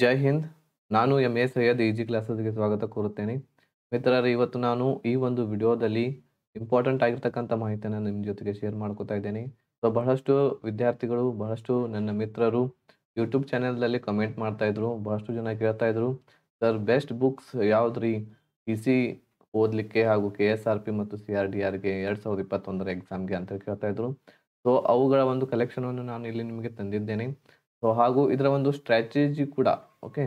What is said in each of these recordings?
ಜೈ ಹಿಂದ್ ನಾನು M S Syed easy ಕ್ಲಾಸಸ್ಗೆ ಸ್ವಾಗತ ಕೋರುತ್ತೇನೆ ಮಿತ್ರರು ಇವತ್ತು ನಾನು ಈ ಒಂದು ವಿಡಿಯೋದಲ್ಲಿ ಇಂಪಾರ್ಟೆಂಟ್ ಆಗಿರ್ತಕ್ಕಂಥ ಮಾಹಿತಿಯನ್ನು ನಿಮ್ಮ ಜೊತೆಗೆ ಶೇರ್ ಮಾಡ್ಕೋತಾ ಇದ್ದೇನೆ ಸೊ ಬಹಳಷ್ಟು ವಿದ್ಯಾರ್ಥಿಗಳು ಬಹಳಷ್ಟು ನನ್ನ ಮಿತ್ರರು ಯೂಟ್ಯೂಬ್ ಚಾನೆಲ್ನಲ್ಲಿ ಕಮೆಂಟ್ ಮಾಡ್ತಾಯಿದ್ರು ಬಹಳಷ್ಟು ಜನ ಕೇಳ್ತಾ ಸರ್ ಬೆಸ್ಟ್ ಬುಕ್ಸ್ ಯಾವುದ್ರಿ ಪಿ e ಸಿ ಓದಲಿಕ್ಕೆ ಹಾಗೂ ಕೆ ಎಸ್ ಆರ್ ಪಿ ಮತ್ತು ಸಿ ಆರ್ ಡಿ ಆರ್ಗೆ ಎರಡು ಸಾವಿರದ ಇಪ್ಪತ್ತೊಂದರ ಎಕ್ಸಾಮ್ಗೆ ಅಂತ ಕೇಳ್ತಾ ಇದ್ರು ಸೊ ಅವುಗಳ ಒಂದು ಕಲೆಕ್ಷನನ್ನು ನಾನು ಇಲ್ಲಿ ನಿಮಗೆ ತಂದಿದ್ದೇನೆ ಸೊ ಹಾಗೂ ಇದರ ಒಂದು ಸ್ಟ್ರಾಟಜಿ ಕೂಡ ಓಕೆ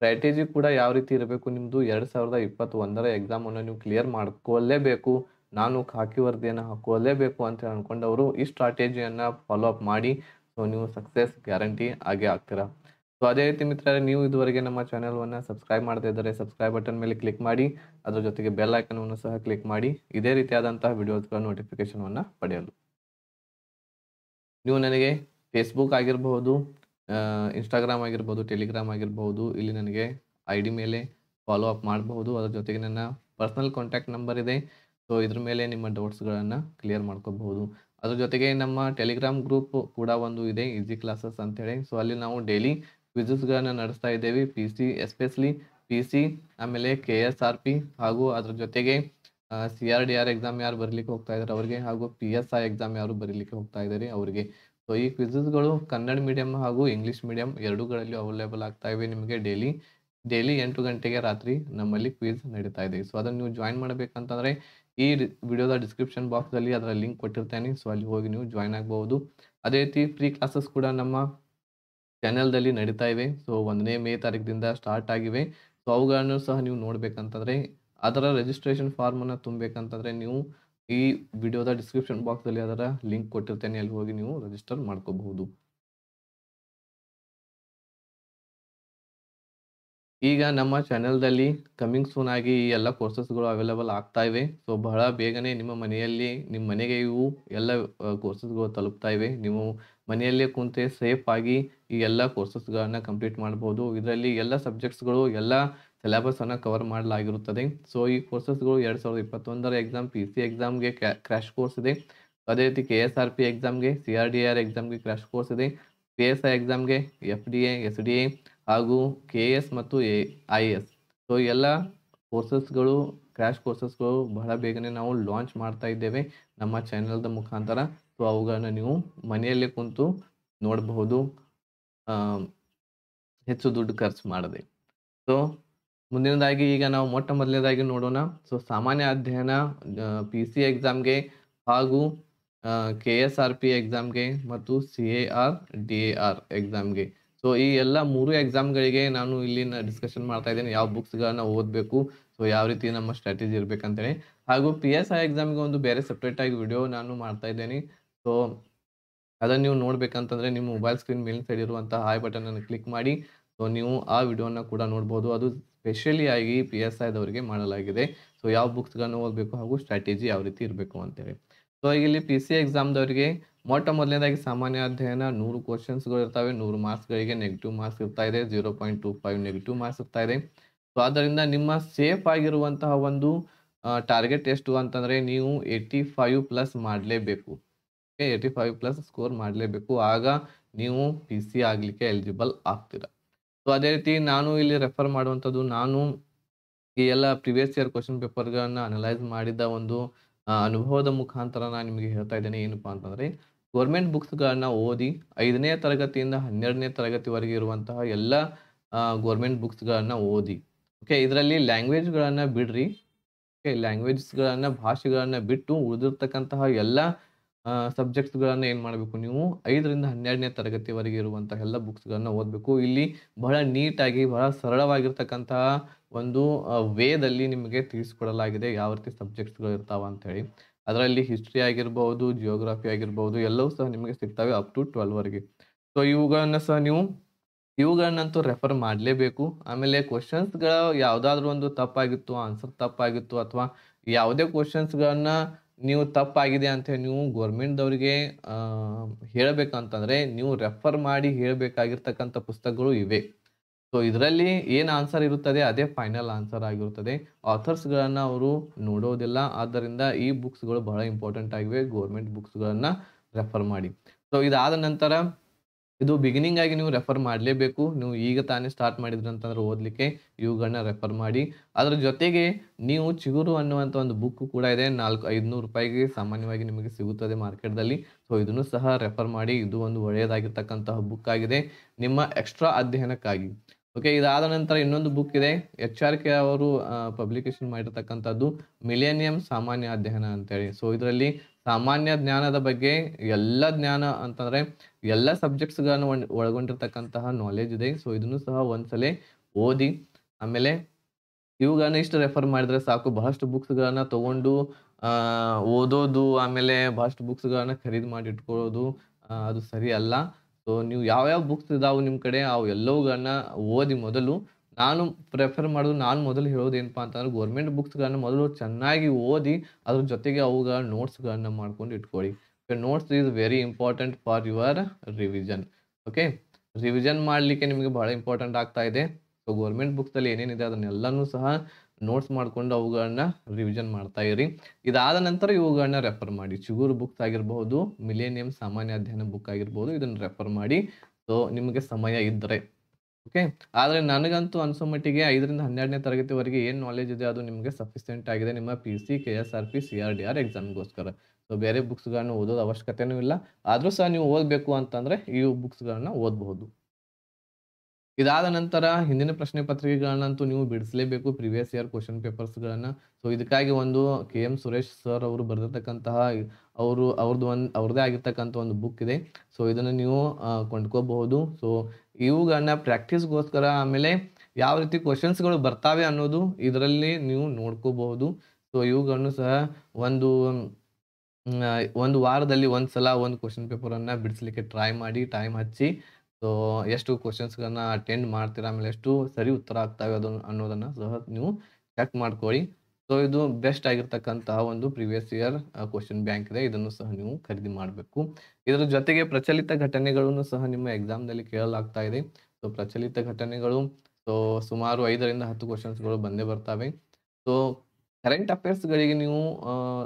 ಸ್ಟ್ರಾಟಜಿ ಕೂಡ ಯಾವ ರೀತಿ ಇರಬೇಕು ನಿಮ್ಮದು ಎರಡು ಸಾವಿರದ ಇಪ್ಪತ್ತೊಂದರ ಎಕ್ಸಾಮನ್ನು ನೀವು ಕ್ಲಿಯರ್ ಮಾಡ್ಕೊಳ್ಳೇಬೇಕು ನಾನು ಖಾಕಿ ವರದಿಯನ್ನು ಹಾಕೋಲೇಬೇಕು ಅಂತ ಅಂದ್ಕೊಂಡವರು ಈ ಸ್ಟ್ರಾಟಜಿಯನ್ನು ಫಾಲೋ ಅಪ್ ಮಾಡಿ ಸೊ ನೀವು ಸಕ್ಸಸ್ ಗ್ಯಾರಂಟಿ ಆಗೇ ಆಗ್ತೀರಾ ಸೊ ಅದೇ ರೀತಿ ಮಿತ್ರ ನೀವು ಇದುವರೆಗೆ ನಮ್ಮ ಚಾನಲ್ವನ್ನು ಸಬ್ಸ್ಕ್ರೈಬ್ ಮಾಡದೇ ಇದ್ದರೆ ಸಬ್ಸ್ಕ್ರೈಬ್ ಬಟನ್ ಮೇಲೆ ಕ್ಲಿಕ್ ಮಾಡಿ ಅದರ ಜೊತೆಗೆ ಬೆಲ್ ಐಕನ್ವನ್ನು ಸಹ ಕ್ಲಿಕ್ ಮಾಡಿ ಇದೇ ರೀತಿಯಾದಂತಹ ವಿಡಿಯೋಸ್ಗಳ ಅನ್ನು ಪಡೆಯಲು ನೀವು ನನಗೆ ಫೇಸ್ಬುಕ್ ಆಗಿರ್ಬೋದು ಇನ್ಸ್ಟಾಗ್ರಾಮ್ ಆಗಿರ್ಬೋದು ಟೆಲಿಗ್ರಾಮ್ ಆಗಿರ್ಬೋದು ಇಲ್ಲಿ ನನಗೆ ಐ ಡಿ ಮೇಲೆ ಫಾಲೋ ಅಪ್ ಮಾಡಬಹುದು ಅದ್ರ ಜೊತೆಗೆ ನನ್ನ ಪರ್ಸ್ನಲ್ ಕಾಂಟ್ಯಾಕ್ಟ್ ನಂಬರ್ ಇದೆ ಸೊ ಇದ್ರ ಮೇಲೆ ನಿಮ್ಮ ಡೌಟ್ಸ್ಗಳನ್ನು ಕ್ಲಿಯರ್ ಮಾಡ್ಕೋಬಹುದು ಅದ್ರ ಜೊತೆಗೆ ನಮ್ಮ ಟೆಲಿಗ್ರಾಮ್ ಗ್ರೂಪ್ ಕೂಡ ಒಂದು ಇದೆ ಈಸಿ ಕ್ಲಾಸಸ್ ಅಂತೇಳಿ ಸೊ ಅಲ್ಲಿ ನಾವು ಡೈಲಿ ಕ್ವಿಜಸ್ಗಳನ್ನು ನಡೆಸ್ತಾ ಇದ್ದೇವೆ P C especially P C ಆಮೇಲೆ ಕೆ ಎಸ್ ಆರ್ ಪಿ ಹಾಗೂ ಅದ್ರ ಜೊತೆಗೆ C R D R exam ಯಾರು ಬರೀಲಿಕ್ಕೆ ಹೋಗ್ತಾ ಇದ್ದಾರೆ ಅವರಿಗೆ ಹಾಗೂ ಪಿ ಎಸ್ ಐ ಎಕ್ಸಾಮ್ ಯಾರು ಬರೀಲಿಕ್ಕೆ ಹೋಗ್ತಾ ಇದ್ದಾರೆ ಅವರಿಗೆ ಸೊ ಈ ಕ್ವಿಝಸ್ಗಳು ಕನ್ನಡ ಮೀಡಿಯಮ್ ಹಾಗೂ ಇಂಗ್ಲೀಷ್ ಮೀಡಿಯಂ ಎರಡುಗಳಲ್ಲಿ ಅವೈಲೇಬಲ್ ಆಗ್ತಾ ಇವೆ ನಿಮಗೆ ಡೈಲಿ ಡೈಲಿ ಎಂಟು ಗಂಟೆಗೆ ರಾತ್ರಿ ನಮ್ಮಲ್ಲಿ ಕ್ವಿಝ್ ನಡೀತಾ ಇದೆ ಸೊ ಅದನ್ನು ನೀವು ಜಾಯಿನ್ ಮಾಡಬೇಕಂತಂದರೆ ಈ ವಿಡಿಯೋದ ಡಿಸ್ಕ್ರಿಪ್ಷನ್ ಬಾಕ್ಸಲ್ಲಿ ಅದರ ಲಿಂಕ್ ಕೊಟ್ಟಿರ್ತೇನೆ ಸೊ ಅಲ್ಲಿ ಹೋಗಿ ನೀವು ಜಾಯ್ನ್ ಆಗ್ಬೋದು ಅದೇ ರೀತಿ ಫ್ರೀ ಕ್ಲಾಸಸ್ ಕೂಡ ನಮ್ಮ ಚಾನೆಲ್ದಲ್ಲಿ ನಡೀತಾ ಇವೆ ಸೊ ಒಂದನೇ ಮೇ ತಾರೀಕಿನಿಂದ ಸ್ಟಾರ್ಟ್ ಆಗಿವೆ ಸೊ ಅವುಗಳನ್ನು ಸಹ ನೀವು ನೋಡಬೇಕಂತಂದರೆ ಅದರ ರಿಜಿಸ್ಟ್ರೇಷನ್ ಫಾರ್ಮನ್ನು ತುಂಬಬೇಕಂತಂದರೆ ನೀವು ಈ ವಿಡಿಯೋದ ಡಿಸ್ಕ್ರಿಪ್ಷನ್ ಬಾಕ್ಸಲ್ಲಿ ಅದರ ಲಿಂಕ್ ಕೊಟ್ಟಿರ್ತೇನೆ ಅಲ್ಲಿ ಹೋಗಿ ನೀವು ರಿಜಿಸ್ಟರ್ ಮಾಡ್ಕೋಬಹುದು ಈಗ ನಮ್ಮ ಚಾನೆಲ್ದಲ್ಲಿ ಕಮಿಂಗ್ ಸೂನ್ ಆಗಿ ಈ ಎಲ್ಲ ಕೋರ್ಸಸ್ಗಳು ಅವೈಲೇಬಲ್ ಆಗ್ತಾಯಿವೆ ಇವೆ ಸೊ ಬಹಳ ಬೇಗನೆ ನಿಮ್ಮ ಮನೆಯಲ್ಲಿ ನಿಮ್ಮ ಮನೆಗೆ ಇವು ಎಲ್ಲ ಕೋರ್ಸಸ್ಗಳು ತಲುಪ್ತಾ ಇವೆ ನೀವು ಮನೆಯಲ್ಲೇ ಕುಂತೆ ಸೇಫ್ ಆಗಿ ಈ ಎಲ್ಲ ಕೋರ್ಸಸ್ಗಳನ್ನು ಕಂಪ್ಲೀಟ್ ಮಾಡ್ಬೋದು ಇದರಲ್ಲಿ ಎಲ್ಲ ಸಬ್ಜೆಕ್ಟ್ಸ್ಗಳು ಎಲ್ಲ ಸಿಲೆಬಸ್ಸನ್ನು ಕವರ್ ಮಾಡಲಾಗಿರುತ್ತದೆ ಸೊ ಈ ಕೋರ್ಸಸ್ಗಳು ಎರಡು ಸಾವಿರದ ಇಪ್ಪತ್ತೊಂದರ ಎಕ್ಸಾಮ್ ಪಿ ಸಿ ಎಕ್ಸಾಮ್ಗೆ ಕ್ರ್ಯಾಶ್ ಕೋರ್ಸ್ ಇದೆ ಅದೇ ರೀತಿ ಕೆ ಎಸ್ ಆರ್ ಪಿ ಎಕ್ಸಾಮ್ಗೆ ಸಿ ಆರ್ ಡಿ ಆರ್ ಎಕ್ಸಾಮ್ಗೆ ಕ್ರ್ಯಾಶ್ ಕೋರ್ಸ್ ಇದೆ ಪಿ ಎಸ್ ಐ ಎಕ್ಸಾಮ್ಗೆ F D A S D A ಹಾಗೂ ಕೆ ಎಸ್ ಮತ್ತು ಎ ಐ ಎಸ್ ಸೊ ಎಲ್ಲ ಕೋರ್ಸಸ್ಗಳು ಕ್ರ್ಯಾಶ್ ಕೋರ್ಸಸ್ಗಳು ಬಹಳ ಬೇಗನೆ ನಾವು ಲಾಂಚ್ ಮಾಡ್ತಾ ಇದ್ದೇವೆ ನಮ್ಮ ಚಾನಲ್ದ ಮುಖಾಂತರ ಸೊ ಅವುಗಳನ್ನು ನೀವು ಮನೆಯಲ್ಲೇ ಕುಂತು ನೋಡಬಹುದು ಹೆಚ್ಚು ದುಡ್ಡು ಖರ್ಚು ಮಾಡದೆ ಸೊ ಮುಂದಿನದಾಗಿ ಈಗ ನಾವು ಮೊಟ್ಟ ಮೊದಲನೇದಾಗಿ ನೋಡೋಣ ಸೊ ಸಾಮಾನ್ಯ ಅಧ್ಯಯನ ಪಿ ಸಿ ಎಕ್ಸಾಮ್ಗೆ ಹಾಗೂ ಕೆ ಎಸ್ ಆರ್ ಪಿ ಎಕ್ಸಾಮ್ಗೆ ಮತ್ತು C A R D A R ಎಕ್ಸಾಮ್ಗೆ ಸೊ ಈ ಎಲ್ಲ ಮೂರು ಎಕ್ಸಾಮ್ಗಳಿಗೆ ನಾನು ಇಲ್ಲಿ ಡಿಸ್ಕಷನ್ ಮಾಡ್ತಾ ಇದ್ದೇನೆ ಯಾವ ಬುಕ್ಸ್ಗಳನ್ನ ಓದಬೇಕು ಸೊ ಯಾವ ರೀತಿ ನಮ್ಮ ಸ್ಟ್ರಾಟಜಿ ಇರಬೇಕಂತೇಳಿ ಹಾಗೂ ಪಿ ಎಸ್ ಐ ಎಕ್ಸಾಮ್ಗೆ ಒಂದು ಬೇರೆ ಸಪ್ರೇಟ್ ಆಗಿ ವಿಡಿಯೋ ನಾನು ಮಾಡ್ತಾ ಇದ್ದೇನೆ ಸೊ ಅದನ್ನು ನೀವು ನೋಡಬೇಕಂತಂದರೆ ನಿಮ್ಮ ಮೊಬೈಲ್ ಸ್ಕ್ರೀನ್ ಮೇಲಿನ ಸೈಡ್ ಇರುವಂಥ ಹಾಯ್ ಬಟನನ್ನು ಕ್ಲಿಕ್ ಮಾಡಿ ಸೊ ನೀವು ಆ ವಿಡಿಯೋನ ಕೂಡ ನೋಡ್ಬೋದು ಅದು ಸ್ಪೆಷಲಿ ಆಗಿ ಪಿ ಎಸ್ ಐದವರಿಗೆ ಮಾಡಲಾಗಿದೆ ಸೊ ಯಾವ ಬುಕ್ಸ್ಗಳನ್ನು ಓದಬೇಕು ಹಾಗೂ ಸ್ಟ್ರಾಟಜಿ ಯಾವ ರೀತಿ ಇರಬೇಕು ಅಂತೇಳಿ ಸೊ ಇಲ್ಲಿ ಪಿ ಸಿ ಎಕ್ಸಾಮ್ದವರಿಗೆ ಮೊಟ್ಟ ಮೊದಲನೇದಾಗಿ ಸಾಮಾನ್ಯ ಅಧ್ಯಯನ ನೂರು ಕ್ವಶನ್ಸ್ಗಳು ಇರ್ತವೆ ನೂರು ಮಾರ್ಕ್ಸ್ಗಳಿಗೆ ನೆಗೆಟಿವ್ ಮಾರ್ಕ್ಸ್ ಇರ್ತಾ ಇದೆ zero point two five negative marks ಇರ್ತಾ ಇದೆ ಸೊ ಆದ್ದರಿಂದ ನಿಮ್ಮ ಸೇಫ್ ಆಗಿರುವಂತಹ ಒಂದು ಟಾರ್ಗೆಟ್ ಎಷ್ಟು ಅಂತಂದರೆ ನೀವು ಏಯ್ಟಿ ಫೈವ್ ಪ್ಲಸ್ ಮಾಡಲೇಬೇಕು ಏಯ್ಟಿ ಫೈವ್ ಪ್ಲಸ್ ಸ್ಕೋರ್ ಮಾಡಲೇಬೇಕು ಆಗ ನೀವು ಪಿ ಸಿ ಆಗಲಿಕ್ಕೆ ಎಲಿಜಿಬಲ್ ಆಗ್ತೀರಾ ಸೊ ಅದೇ ರೀತಿ ನಾನು ಇಲ್ಲಿ ರೆಫರ್ ಮಾಡುವಂಥದ್ದು ನಾನು ಈ ಎಲ್ಲ ಪ್ರಿವಿಯಸ್ ಇಯರ್ ಕ್ವಶನ್ ಪೇಪರ್ಗಳನ್ನು ಅನಲೈಸ್ ಮಾಡಿದ ಒಂದು ಅನುಭವದ ಮುಖಾಂತರ ನಾನು ನಿಮಗೆ ಹೇಳ್ತಾ ಇದ್ದೇನೆ ಏನಪ್ಪಾ ಅಂತಂದರೆ ಗೌರ್ಮೆಂಟ್ ಬುಕ್ಸ್ಗಳನ್ನು ಓದಿ ಐದನೇ ತರಗತಿಯಿಂದ ಹನ್ನೆರಡನೇ ತರಗತಿವರೆಗೆ ಇರುವಂತಹ ಎಲ್ಲ ಗೌರ್ಮೆಂಟ್ ಬುಕ್ಸ್ಗಳನ್ನು ಓದಿ ಓಕೆ ಇದರಲ್ಲಿ ಲ್ಯಾಂಗ್ವೇಜ್ಗಳನ್ನು ಬಿಡ್ರಿ ಓಕೆ ಲ್ಯಾಂಗ್ವೇಜ್ಗಳನ್ನು ಭಾಷೆಗಳನ್ನು ಬಿಟ್ಟು ಉಳಿದಿರ್ತಕ್ಕಂತಹ ಎಲ್ಲ ಸಬ್ಜೆಕ್ಟ್ಸ್ಗಳನ್ನು ಏನು ಮಾಡಬೇಕು ನೀವು ಐದರಿಂದ ಹನ್ನೆರಡನೇ ತರಗತಿವರೆಗೆ ಇರುವಂತಹ ಎಲ್ಲ ಬುಕ್ಸ್ಗಳನ್ನು ಓದಬೇಕು ಇಲ್ಲಿ ಬಹಳ ನೀಟಾಗಿ ಬಹಳ ಸರಳವಾಗಿರ್ತಕ್ಕಂತಹ ಒಂದು ವೇದಲ್ಲಿ ನಿಮಗೆ ತಿಳಿಸ್ಕೊಡಲಾಗಿದೆ ಯಾವ ರೀತಿ ಸಬ್ಜೆಕ್ಟ್ಸ್ಗಳು ಇರ್ತಾವ ಅಂಥೇಳಿ ಅದರಲ್ಲಿ ಹಿಸ್ಟ್ರಿ ಆಗಿರ್ಬೋದು ಜಿಯೋಗ್ರಫಿ ಆಗಿರ್ಬೋದು ಎಲ್ಲವೂ ಸಹ ನಿಮಗೆ ಸಿಗ್ತವೆ ಅಪ್ ಟು ಟ್ವೆಲ್ವರೆಗೆ ಸೊ ಇವುಗಳನ್ನು ಸಹ ನೀವು ಇವುಗಳನ್ನಂತೂ ರೆಫರ್ ಮಾಡಲೇಬೇಕು ಆಮೇಲೆ ಕ್ವಶನ್ಸ್ಗಳ ಯಾವುದಾದ್ರೂ ಒಂದು ತಪ್ಪಾಗಿತ್ತು ಆನ್ಸರ್ ತಪ್ಪಾಗಿತ್ತು ಅಥವಾ ಯಾವುದೇ ಕ್ವಶನ್ಸ್ಗಳನ್ನು ನೀವು ತಪ್ಪಾಗಿದೆ ಅಂತ ನೀವು ಗೌರ್ಮೆಂಟ್ದವ್ರಿಗೆ ಹೇಳಬೇಕಂತಂದರೆ ನೀವು ರೆಫರ್ ಮಾಡಿ ಹೇಳಬೇಕಾಗಿರ್ತಕ್ಕಂಥ ಪುಸ್ತಕಗಳು ಇವೆ ಸೊ ಇದರಲ್ಲಿ ಏನು ಆನ್ಸರ್ ಇರುತ್ತದೆ ಅದೇ ಫೈನಲ್ ಆನ್ಸರ್ ಆಗಿರುತ್ತದೆ ಆಥರ್ಸ್ಗಳನ್ನು ಅವರು ನೋಡೋದಿಲ್ಲ ಆದ್ದರಿಂದ ಈ ಬುಕ್ಸ್ಗಳು ಬಹಳ ಇಂಪಾರ್ಟೆಂಟ್ ಆಗಿವೆ ಗೋರ್ಮೆಂಟ್ ಬುಕ್ಸ್ಗಳನ್ನು ರೆಫರ್ ಮಾಡಿ ಸೊ ಇದಾದ ನಂತರ ಇದು ಬಿಗಿನಿಂಗ್ ಆಗಿ ನೀವು ರೆಫರ್ ಮಾಡಲೇಬೇಕು ನೀವು ಈಗ ತಾನೇ ಸ್ಟಾರ್ಟ್ ಮಾಡಿದ್ರಿ ಅಂತಂದ್ರೆ ಓದಲಿಕ್ಕೆ ಇವುಗಳನ್ನ ರೆಫರ್ ಮಾಡಿ ಅದರ ಜೊತೆಗೆ ನೀವು ಚಿಗುರು ಅನ್ನುವಂಥ ಒಂದು ಬುಕ್ ಕೂಡ ಇದೆ ನಾಲ್ಕು ಐದುನೂರು ರೂಪಾಯಿಗೆ ಸಾಮಾನ್ಯವಾಗಿ ನಿಮಗೆ ಸಿಗುತ್ತದೆ ಮಾರ್ಕೆಟ್ದಲ್ಲಿ ಸೊ ಇದನ್ನು ಸಹ ರೆಫರ್ ಮಾಡಿ ಇದು ಒಂದು ಒಳ್ಳೆಯದಾಗಿರ್ತಕ್ಕಂತಹ ಬುಕ್ ಆಗಿದೆ ನಿಮ್ಮ ಎಕ್ಸ್ಟ್ರಾ ಅಧ್ಯಯನಕ್ಕಾಗಿ ಓಕೆ ಇದಾದ ನಂತರ ಇನ್ನೊಂದು ಬುಕ್ ಇದೆ ಎಚ್ ಆರ್ ಕೆ ಅವರು ಪಬ್ಲಿಕೇಶನ್ ಮಾಡಿರ್ತಕ್ಕಂಥದ್ದು ಮಿಲೇನಿಯಂ ಸಾಮಾನ್ಯ ಅಧ್ಯಯನ ಅಂತೇಳಿ ಸೊ ಇದರಲ್ಲಿ ಸಾಮಾನ್ಯ ಜ್ಞಾನದ ಬಗ್ಗೆ ಎಲ್ಲ ಜ್ಞಾನ ಅಂತಂದರೆ ಎಲ್ಲ ಸಬ್ಜೆಕ್ಟ್ಸ್ಗಳನ್ನು ಒಳಗೊಂಡಿರ್ತಕ್ಕಂತಹ ನಾಲೆಜ್ ಇದೆ ಸೊ ಇದನ್ನು ಸಹ ಒಂದ್ಸಲ ಓದಿ ಆಮೇಲೆ ಇವುಗಳನ್ನ ಇಷ್ಟು ರೆಫರ್ ಮಾಡಿದರೆ ಸಾಕು ಬಹಳಷ್ಟು ಬುಕ್ಸ್ಗಳನ್ನು ತಗೊಂಡು ಓದೋದು ಆಮೇಲೆ ಬಹಳಷ್ಟು ಬುಕ್ಸ್ಗಳನ್ನು ಖರೀದಿ ಮಾಡಿ ಇಟ್ಕೊಳ್ಳೋದು ಅದು ಸರಿ ಅಲ್ಲ ಸೊ ನೀವು ಯಾವ್ಯಾವ ಬುಕ್ಸ್ ಇದಾವೆ ನಿಮ್ಮ ಕಡೆ ಅವು ಎಲ್ಲವುಗಳನ್ನ ಓದಿ ಮೊದಲು ನಾನು ಪ್ರೆಫರ್ ಮಾಡೋದು ನಾನು ಮೊದಲು ಹೇಳೋದು ಏನಪ್ಪಾ ಅಂತಂದ್ರೆ ಗೌರ್ಮೆಂಟ್ ಬುಕ್ಸ್ಗಳನ್ನ ಮೊದಲು ಚೆನ್ನಾಗಿ ಓದಿ ಅದ್ರ ಜೊತೆಗೆ ಅವುಗಳ ನೋಟ್ಸ್ಗಳನ್ನ ಮಾಡ್ಕೊಂಡು ಇಟ್ಕೊಳ್ಳಿ notes is very important for your revision okay revision ಮಾಡಲಿಕ್ಕೆ ನಿಮಗೆ ಬಹಳ ಇಂಪಾರ್ಟೆಂಟ್ ಆಗ್ತಾ ಇದೆ ಸೊ ಗೌರ್ಮೆಂಟ್ ಬುಕ್ಸಲ್ಲಿ ಏನೇನಿದೆ ಅದನ್ನೆಲ್ಲನೂ ಸಹ ನೋಟ್ಸ್ ಮಾಡಿಕೊಂಡು ಅವುಗಳನ್ನ ರಿವಿಷನ್ ಮಾಡ್ತಾ ಇರಿ ಇದಾದ ನಂತರ ಇವುಗಳನ್ನ ರೆಫರ್ ಮಾಡಿ ಚಿಗುರು ಬುಕ್ಸ್ ಆಗಿರಬಹುದು ಮಿಲೇನಿಯಂ ಸಾಮಾನ್ಯ ಅಧ್ಯಯನ ಬುಕ್ ಆಗಿರ್ಬೋದು ಇದನ್ನು ರೆಫರ್ ಮಾಡಿ ಸೊ ನಿಮಗೆ ಸಮಯ ಇದ್ದರೆ ಓಕೆ ಆದರೆ ನನಗಂತೂ ಅನಿಸೋ ಮಟ್ಟಿಗೆ ಐದರಿಂದ ಹನ್ನೆರಡನೇ ತರಗತಿವರೆಗೆ ಏನು ನಾಲೆಜ್ ಇದೆ ಅದು ನಿಮಗೆ ಸಫಿಸಿಯೆಂಟ್ ಆಗಿದೆ ನಿಮ್ಮ P C K S R P C R D R ಎಕ್ಸಾಮ್ಗೋಸ್ಕರ ಸೊ ಬೇರೆ ಬುಕ್ಸ್ಗಳನ್ನು ಓದೋದು ಅವಶ್ಯಕತೆಯೂ ಇಲ್ಲ ಆದರೂ ಸಹ ನೀವು ಓದಬೇಕು ಅಂತಂದರೆ ಈ ಬುಕ್ಸ್ಗಳನ್ನ ಓದಬಹುದು ಇದಾದ ನಂತರ ಹಿಂದಿನ ಪ್ರಶ್ನೆ ಪತ್ರಿಕೆಗಳನ್ನಂತೂ ನೀವು ಬಿಡಿಸಲೇಬೇಕು ಪ್ರಿವಿಯಸ್ ಇಯರ್ ಕ್ವಶನ್ ಪೇಪರ್ಸ್ಗಳನ್ನು ಸೊ ಇದಕ್ಕಾಗಿ ಒಂದು ಕೆ ಎಂ ಸುರೇಶ್ ಸರ್ ಅವರು ಬರೆದಿರ್ತಕ್ಕಂತಹ ಅವರು ಅವ್ರದ್ದು ಒಂದು ಅವ್ರದ್ದೇ ಆಗಿರ್ತಕ್ಕಂಥ ಒಂದು ಬುಕ್ ಇದೆ ಸೊ ಇದನ್ನು ನೀವು ಕೊಂಡ್ಕೋಬಹುದು ಸೊ ಇವುಗಳನ್ನ ಪ್ರಾಕ್ಟೀಸ್ಗೋಸ್ಕರ ಆಮೇಲೆ ಯಾವ ರೀತಿ ಕ್ವಶನ್ಸ್ಗಳು ಬರ್ತಾವೆ ಅನ್ನೋದು ಇದರಲ್ಲಿ ನೀವು ನೋಡ್ಕೋಬಹುದು ಸೊ ಇವುಗಳನ್ನು ಸಹ ಒಂದು ಒಂದು ವಾರದಲ್ಲಿ ಒಂದು ಸಲ ಒಂದು ಕ್ವಶನ್ ಪೇಪರನ್ನು ಬಿಡಿಸ್ಲಿಕ್ಕೆ ಟ್ರೈ ಮಾಡಿ ಟೈಮ್ ಹಚ್ಚಿ ಸೊ ಎಷ್ಟು ಕ್ವಶನ್ಸ್ಗಳನ್ನ ಅಟೆಂಡ್ ಮಾಡ್ತೀರಾ ಆಮೇಲೆ ಎಷ್ಟು ಸರಿ ಉತ್ತರ ಆಗ್ತಾವೆ ಅದನ್ನು ಅನ್ನೋದನ್ನು ಸಹ ನೀವು ಚೆಕ್ ಮಾಡ್ಕೊಳ್ಳಿ ಸೊ ಇದು ಬೆಸ್ಟ್ ಆಗಿರ್ತಕ್ಕಂತಹ ಒಂದು ಪ್ರಿವಿಯಸ್ ಇಯರ್ ಕ್ವಶನ್ ಬ್ಯಾಂಕ್ ಇದೆ ಇದನ್ನು ಸಹ ನೀವು ಖರೀದಿ ಮಾಡಬೇಕು ಇದರ ಜೊತೆಗೆ ಪ್ರಚಲಿತ ಘಟನೆಗಳನ್ನು ಸಹ ನಿಮ್ಮ ಎಕ್ಸಾಮ್ನಲ್ಲಿ ಕೇಳಲಾಗ್ತಾ ಇದೆ ಸೊ ಪ್ರಚಲಿತ ಘಟನೆಗಳು ಸೊ ಸುಮಾರು ಐದರಿಂದ ಹತ್ತು ಗಳು ಬಂದೇ ಬರ್ತವೆ ಸೊ ಕರೆಂಟ್ ಅಫೇರ್ಸ್ಗಳಿಗೆ ನೀವು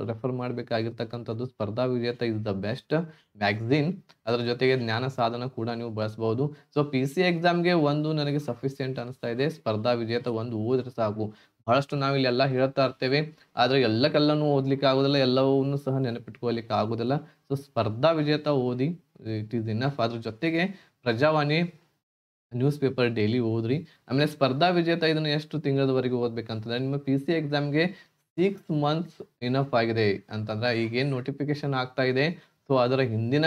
ರೆಫರ್ ಮಾಡಬೇಕಾಗಿರ್ತಕ್ಕಂಥದ್ದು ಸ್ಪರ್ಧಾ ವಿಜೇತ ಇಸ್ ದ ಬೆಸ್ಟ್ ಮ್ಯಾಗ್ಝಿನ್ ಅದರ ಜೊತೆಗೆ ಜ್ಞಾನ ಸಾಧನ ಕೂಡ ನೀವು ಬಳಸಬಹುದು ಸೊ ಪಿ ಸಿ ಎಕ್ಸಾಮ್ಗೆ ಒಂದು ನನಗೆ ಸಫಿಸಿಯೆಂಟ್ ಅನಿಸ್ತಾ ಇದೆ ಸ್ಪರ್ಧಾ ವಿಜೇತ ಒಂದು ಓದಿದ್ರೆ ಸಾಕು ಬಹಳಷ್ಟು ನಾವು ಇಲ್ಲೆಲ್ಲ ಎಲ್ಲ ಹೇಳ್ತಾ ಇರ್ತೇವೆ ಆದರೆ ಕಲ್ಲನ್ನು ಓದ್ಲಿಕ್ಕೆ ಆಗೋದಿಲ್ಲ ಎಲ್ಲವನ್ನೂ ಸಹ ನೆನಪಿಟ್ಕೊಳ್ಲಿಕ್ಕೆ ಆಗೋದಿಲ್ಲ ಸೊ ಸ್ಪರ್ಧಾ ವಿಜೇತ ಓದಿ ಇಟ್ ಈಸ್ ಅಫ್ ಅದ್ರ ಜೊತೆಗೆ ಪ್ರಜಾವಾಣಿ ನ್ಯೂಸ್ ಪೇಪರ್ ಡೈಲಿ ಓದ್ರಿ ಆಮೇಲೆ ಸ್ಪರ್ಧಾ ವಿಜೇತ ಇದನ್ನು ಎಷ್ಟು ತಿಂಗಳವರೆಗೆ ಓದ್ಬೇಕಂತಂದ್ರೆ ನಿಮ್ಮ ಪಿ ಸಿ ಎಕ್ಸಾಮ್ಗೆ ಸಿಕ್ಸ್ ಮಂತ್ಸ್ ಇನಫ್ ಆಗಿದೆ ಅಂತಂದ್ರೆ ಈಗೇನು ನೋಟಿಫಿಕೇಶನ್ ಆಗ್ತಾ ಇದೆ ಸೊ ಅದರ ಹಿಂದಿನ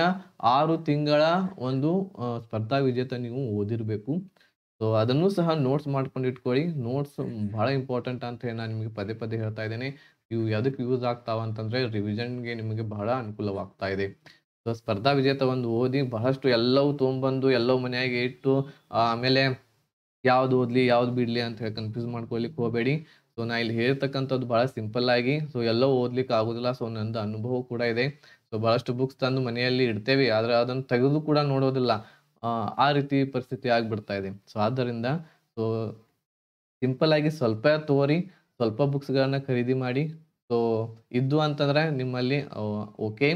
ಆರು ತಿಂಗಳ ಒಂದು ಸ್ಪರ್ಧಾ ವಿಜೇತ ನೀವು ಓದಿರಬೇಕು ಸೊ ಅದನ್ನು ಸಹ ನೋಟ್ಸ್ ಮಾಡ್ಕೊಂಡು ಇಟ್ಕೊಳ್ಳಿ ನೋಟ್ಸ್ ಬಹಳ ಇಂಪಾರ್ಟೆಂಟ್ ಅಂತ ಹೇಳಿ ನಾನು ನಿಮಗೆ ಪದೇ ಪದೇ ಹೇಳ್ತಾ ಇದ್ದೇನೆ ಇವು ಯಾವುದಕ್ಕೆ ಯೂಸ್ ಆಗ್ತಾವ ಅಂತಂದರೆ ರಿವಿಷನ್ಗೆ ನಿಮಗೆ ಬಹಳ ಅನುಕೂಲವಾಗ್ತಾ ಇದೆ ಸೊ ಸ್ಪರ್ಧಾ ವಿಜೇತ ಒಂದು ಓದಿ ಬಹಳಷ್ಟು ಎಲ್ಲವೂ ತೊಗೊಂಬಂದು ಎಲ್ಲವೂ ಮನೆಯಾಗೆ ಇಟ್ಟು ಆಮೇಲೆ ಯಾವ್ದು ಓದಲಿ ಯಾವ್ದು ಬಿಡಲಿ ಅಂತ ಹೇಳಿ ಕನ್ಫ್ಯೂಸ್ ಮಾಡ್ಕೊಳ್ಲಿಕ್ಕೆ ಹೋಗಬೇಡಿ ಸೊ ನಾ ಇಲ್ಲಿ ಹೇಳ್ತಕ್ಕಂಥದ್ದು ಭಾಳ ಸಿಂಪಲ್ ಆಗಿ ಸೊ ಎಲ್ಲ ಓದ್ಲಿಕ್ಕೆ ಆಗೋದಿಲ್ಲ ಸೊ ನಂದು ಅನುಭವ ಕೂಡ ಇದೆ ಸೊ ಭಾಳಷ್ಟು ಬುಕ್ಸ್ ತಂದು ಮನೆಯಲ್ಲಿ ಇಡ್ತೇವೆ ಆದ್ರೆ ಅದನ್ನು ತೆಗೆದು ಕೂಡ ನೋಡೋದಿಲ್ಲ ಆ ರೀತಿ ಪರಿಸ್ಥಿತಿ ಆಗಿಬಿಡ್ತಾ ಇದೆ ಸೊ ಆದ್ದರಿಂದ ಸೊ ಸಿಂಪಲ್ ಆಗಿ ಸ್ವಲ್ಪ ತೋರಿ ಸ್ವಲ್ಪ ಬುಕ್ಸ್ಗಳನ್ನ ಖರೀದಿ ಮಾಡಿ ಸೊ ಇದ್ದು ಅಂತಂದ್ರೆ ನಿಮ್ಮಲ್ಲಿ ಓಕೆ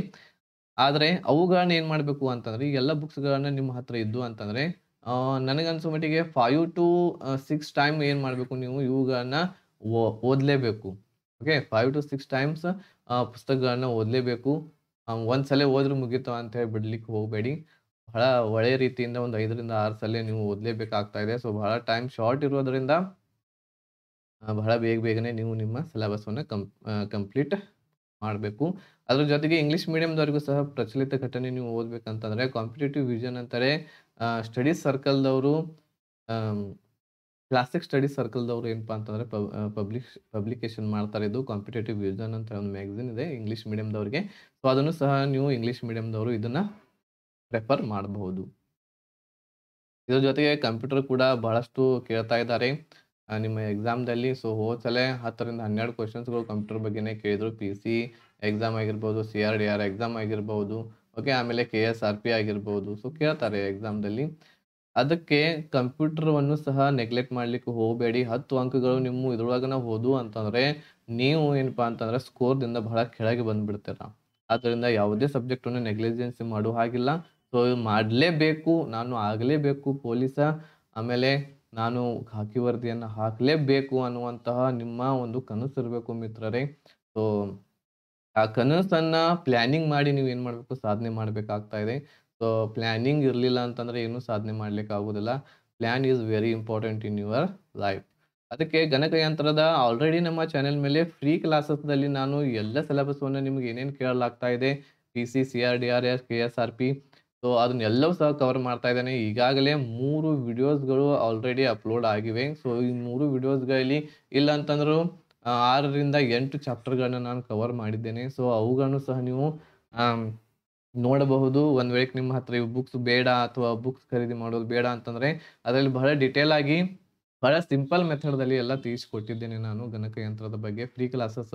ಆದರೆ ಅವುಗಳನ್ನ ಏನು ಮಾಡಬೇಕು ಅಂತಂದ್ರೆ ಎಲ್ಲ ಬುಕ್ಸ್ಗಳನ್ನ ನಿಮ್ಮ ಹತ್ರ ಇದ್ದು ಅಂತಂದ್ರೆ ನನಗನ್ಸೋ ಮಟ್ಟಿಗೆ ಫೈವ್ ಟು ಸಿಕ್ಸ್ ಟೈಮ್ ಏನು ಮಾಡಬೇಕು ನೀವು ಇವುಗಳನ್ನ ಓದಲೇಬೇಕು okay five to six times ಪುಸ್ತಕಗಳನ್ನ ಓದಲೇಬೇಕು ಒಂದ್ಸಲ ಓದ್ರೆ ಮುಗೀತು ಅಂತ ಹೇಳಿ ಬಿಡ್ಲಿಕ್ಕೆ ಹೋಗಬೇಡಿ ಬಹಳ ಒಳ್ಳೆಯ ರೀತಿಯಿಂದ ಒಂದು ಐದರಿಂದ ಆರು ಸಲ ನೀವು ಓದಲೇಬೇಕಾಗ್ತಾ ಇದೆ ಸೊ ಬಹಳ ಟೈಮ್ ಶಾರ್ಟ್ ಇರೋದರಿಂದ ಬಹಳ ಬೇಗ ಬೇಗನೆ ನೀವು ನಿಮ್ಮ ಸಿಲೆಬಸ್ಸನ್ನು ಕಂಪ್ ಕಂಪ್ಲೀಟ್ ಮಾಡಬೇಕು ಅದ್ರ ಜೊತೆಗೆ ಇಂಗ್ಲೀಷ್ ಮೀಡಿಯಮ್ದವ್ರಿಗೂ ಸಹ ಪ್ರಚಲಿತ ಘಟನೆ ನೀವು ಓದಬೇಕಂತಂದರೆ ಕಾಂಪಿಟೇಟಿವ್ ವಿಷನ್ ಅಂತಾರೆ ಸ್ಟಡೀಸ್ ಸರ್ಕಲ್ದವರು ಕ್ಲಾಸಿಕ್ ಸ್ಟಡಿ ಸರ್ಕಲ್ದವರು ಏನಪ್ಪ ಅಂತಂದರೆ ಪಬ್ ಪಬ್ಲಿಕ್ ಪಬ್ಲಿಕೇಶನ್ ಮಾಡ್ತಾರೆ ಇದು ಕಾಂಪಿಟೇಟಿವ್ ವಿಷನ್ ಅಂತ ಒಂದು ಮ್ಯಾಗಝಿನ್ ಇದೆ ಇಂಗ್ಲೀಷ್ ಮೀಡಿಯಮ್ದವ್ರಿಗೆ ಸೊ ಅದನ್ನು ಸಹ ನೀವು ಇಂಗ್ಲೀಷ್ ಮೀಡಿಯಮ್ದವರು ಇದನ್ನು ಪ್ರೆಫರ್ ಮಾಡಬಹುದು ಇದ್ರ ಜೊತೆಗೆ ಕಂಪ್ಯೂಟರ್ ಕೂಡ ಬಹಳಷ್ಟು ಕೇಳ್ತಾ ಇದ್ದಾರೆ ನಿಮ್ಮ ಎಕ್ಸಾಮ್ದಲ್ಲಿ ಸೊ ಸಲ ಹತ್ತರಿಂದ ಹನ್ನೆರಡು ಕ್ವಶನ್ಸ್ಗಳು ಕಂಪ್ಯೂಟರ್ ಬಗ್ಗೆನೇ ಕೇಳಿದ್ರು ಪಿ ಸಿ ಎಕ್ಸಾಮ್ ಆಗಿರ್ಬೋದು C R D R exam ಆಗಿರ್ಬೋದು ಓಕೆ ಆಮೇಲೆ ಕೆ ಎಸ್ ಆರ್ ಪಿ ಆಗಿರ್ಬೋದು ಸೊ ಕೇಳ್ತಾರೆ ಎಕ್ಸಾಮ್ದಲ್ಲಿ ಅದಕ್ಕೆ ಕಂಪ್ಯೂಟರ್ವನ್ನು ಸಹ ನೆಗ್ಲೆಕ್ಟ್ ಮಾಡಲಿಕ್ಕೆ ಹೋಗಬೇಡಿ ಹತ್ತು ಅಂಕಗಳು ನಿಮ್ಮ ಇದ್ರೊಳಗನ ಹೋದು ಅಂತಂದರೆ ನೀವು ಏನಪ್ಪ ಅಂತಂದರೆ ಸ್ಕೋರ್ದಿಂದ ಬಹಳ ಕೆಳಗೆ ಬಂದುಬಿಡ್ತೀರ ಆದ್ದರಿಂದ ಯಾವುದೇ ಸಬ್ಜೆಕ್ಟನ್ನು ನೆಗ್ಲಿಜೆನ್ಸಿ ಮಾಡೋ ಹಾಗಿಲ್ಲ ಸೊ ಮಾಡಲೇಬೇಕು ನಾನು ಆಗಲೇಬೇಕು ಪೊಲೀಸ ಆಮೇಲೆ ನಾನು ಖಾಕಿ ವರದಿಯನ್ನು ಹಾಕಲೇಬೇಕು ಅನ್ನುವಂತಹ ನಿಮ್ಮ ಒಂದು ಕನಸು ಇರಬೇಕು ಮಿತ್ರರೇ ಸೊ ಆ ಕನಸನ್ನು ಪ್ಲ್ಯಾನಿಂಗ್ ಮಾಡಿ ನೀವು ಏನು ಮಾಡಬೇಕು ಸಾಧನೆ ಮಾಡಬೇಕಾಗ್ತಾ ಇದೆ ಸೊ ಪ್ಲ್ಯಾನಿಂಗ್ ಇರಲಿಲ್ಲ ಅಂತಂದರೆ ಏನು ಸಾಧನೆ ಮಾಡ್ಲಿಕ್ಕೆ ಆಗೋದಿಲ್ಲ plan is very important in your life ಅದಕ್ಕೆ ಗಣಕಯಂತ್ರದ ಆಲ್ರೆಡಿ ನಮ್ಮ ಚಾನೆಲ್ ಮೇಲೆ ಫ್ರೀ ಕ್ಲಾಸಸ್ದಲ್ಲಿ ನಾನು ಎಲ್ಲ ಸಿಲೆಬಸ್ವನ್ನು ನಿಮ್ಗೆ ಏನೇನು ಕೇಳಲಾಗ್ತಾ ಇದೆ P C C R D R S K S R P so ಅದನ್ನೆಲ್ಲವೂ ಸಹ ಕವರ್ ಮಾಡ್ತಾ ಇದ್ದಾನೆ ಈಗಾಗಲೇ ಮೂರು ವಿಡಿಯೋಸ್ಗಳು ಆಲ್ರೆಡಿ ಅಪ್ಲೋಡ್ ಆಗಿವೆ ಸೊ ಈ ಮೂರು ವಿಡಿಯೋಸ್ಗಳಲ್ಲಿ ಇಲ್ಲ ಅಂತಂದ್ರೂ ಆರರಿಂದ ಎಂಟು ಚಾಪ್ಟರ್ಗಳನ್ನ ನಾನು ಕವರ್ ಮಾಡಿದ್ದೇನೆ ಸೊ ಅವುಗಳನ್ನು ಸಹ ನೀವು ನೋಡಬಹುದು ಒಂದು ವೇಳೆ ನಿಮ್ಮ ಹತ್ರ ಇವು ಬುಕ್ಸ್ ಬೇಡ ಅಥವಾ ಬುಕ್ಸ್ ಖರೀದಿ ಮಾಡೋದು ಬೇಡ ಅಂತಂದರೆ ಅದರಲ್ಲಿ ಬಹಳ ಡಿಟೇಲ್ ಆಗಿ ಬಹಳ ಸಿಂಪಲ್ ಮೆಥಡ್ದಲ್ಲಿ ಎಲ್ಲ ತಿಳಿಸ್ಕೊಟ್ಟಿದ್ದೇನೆ ನಾನು ಗಣಕಯಂತ್ರದ ಬಗ್ಗೆ ಫ್ರೀ ಕ್ಲಾಸಸ್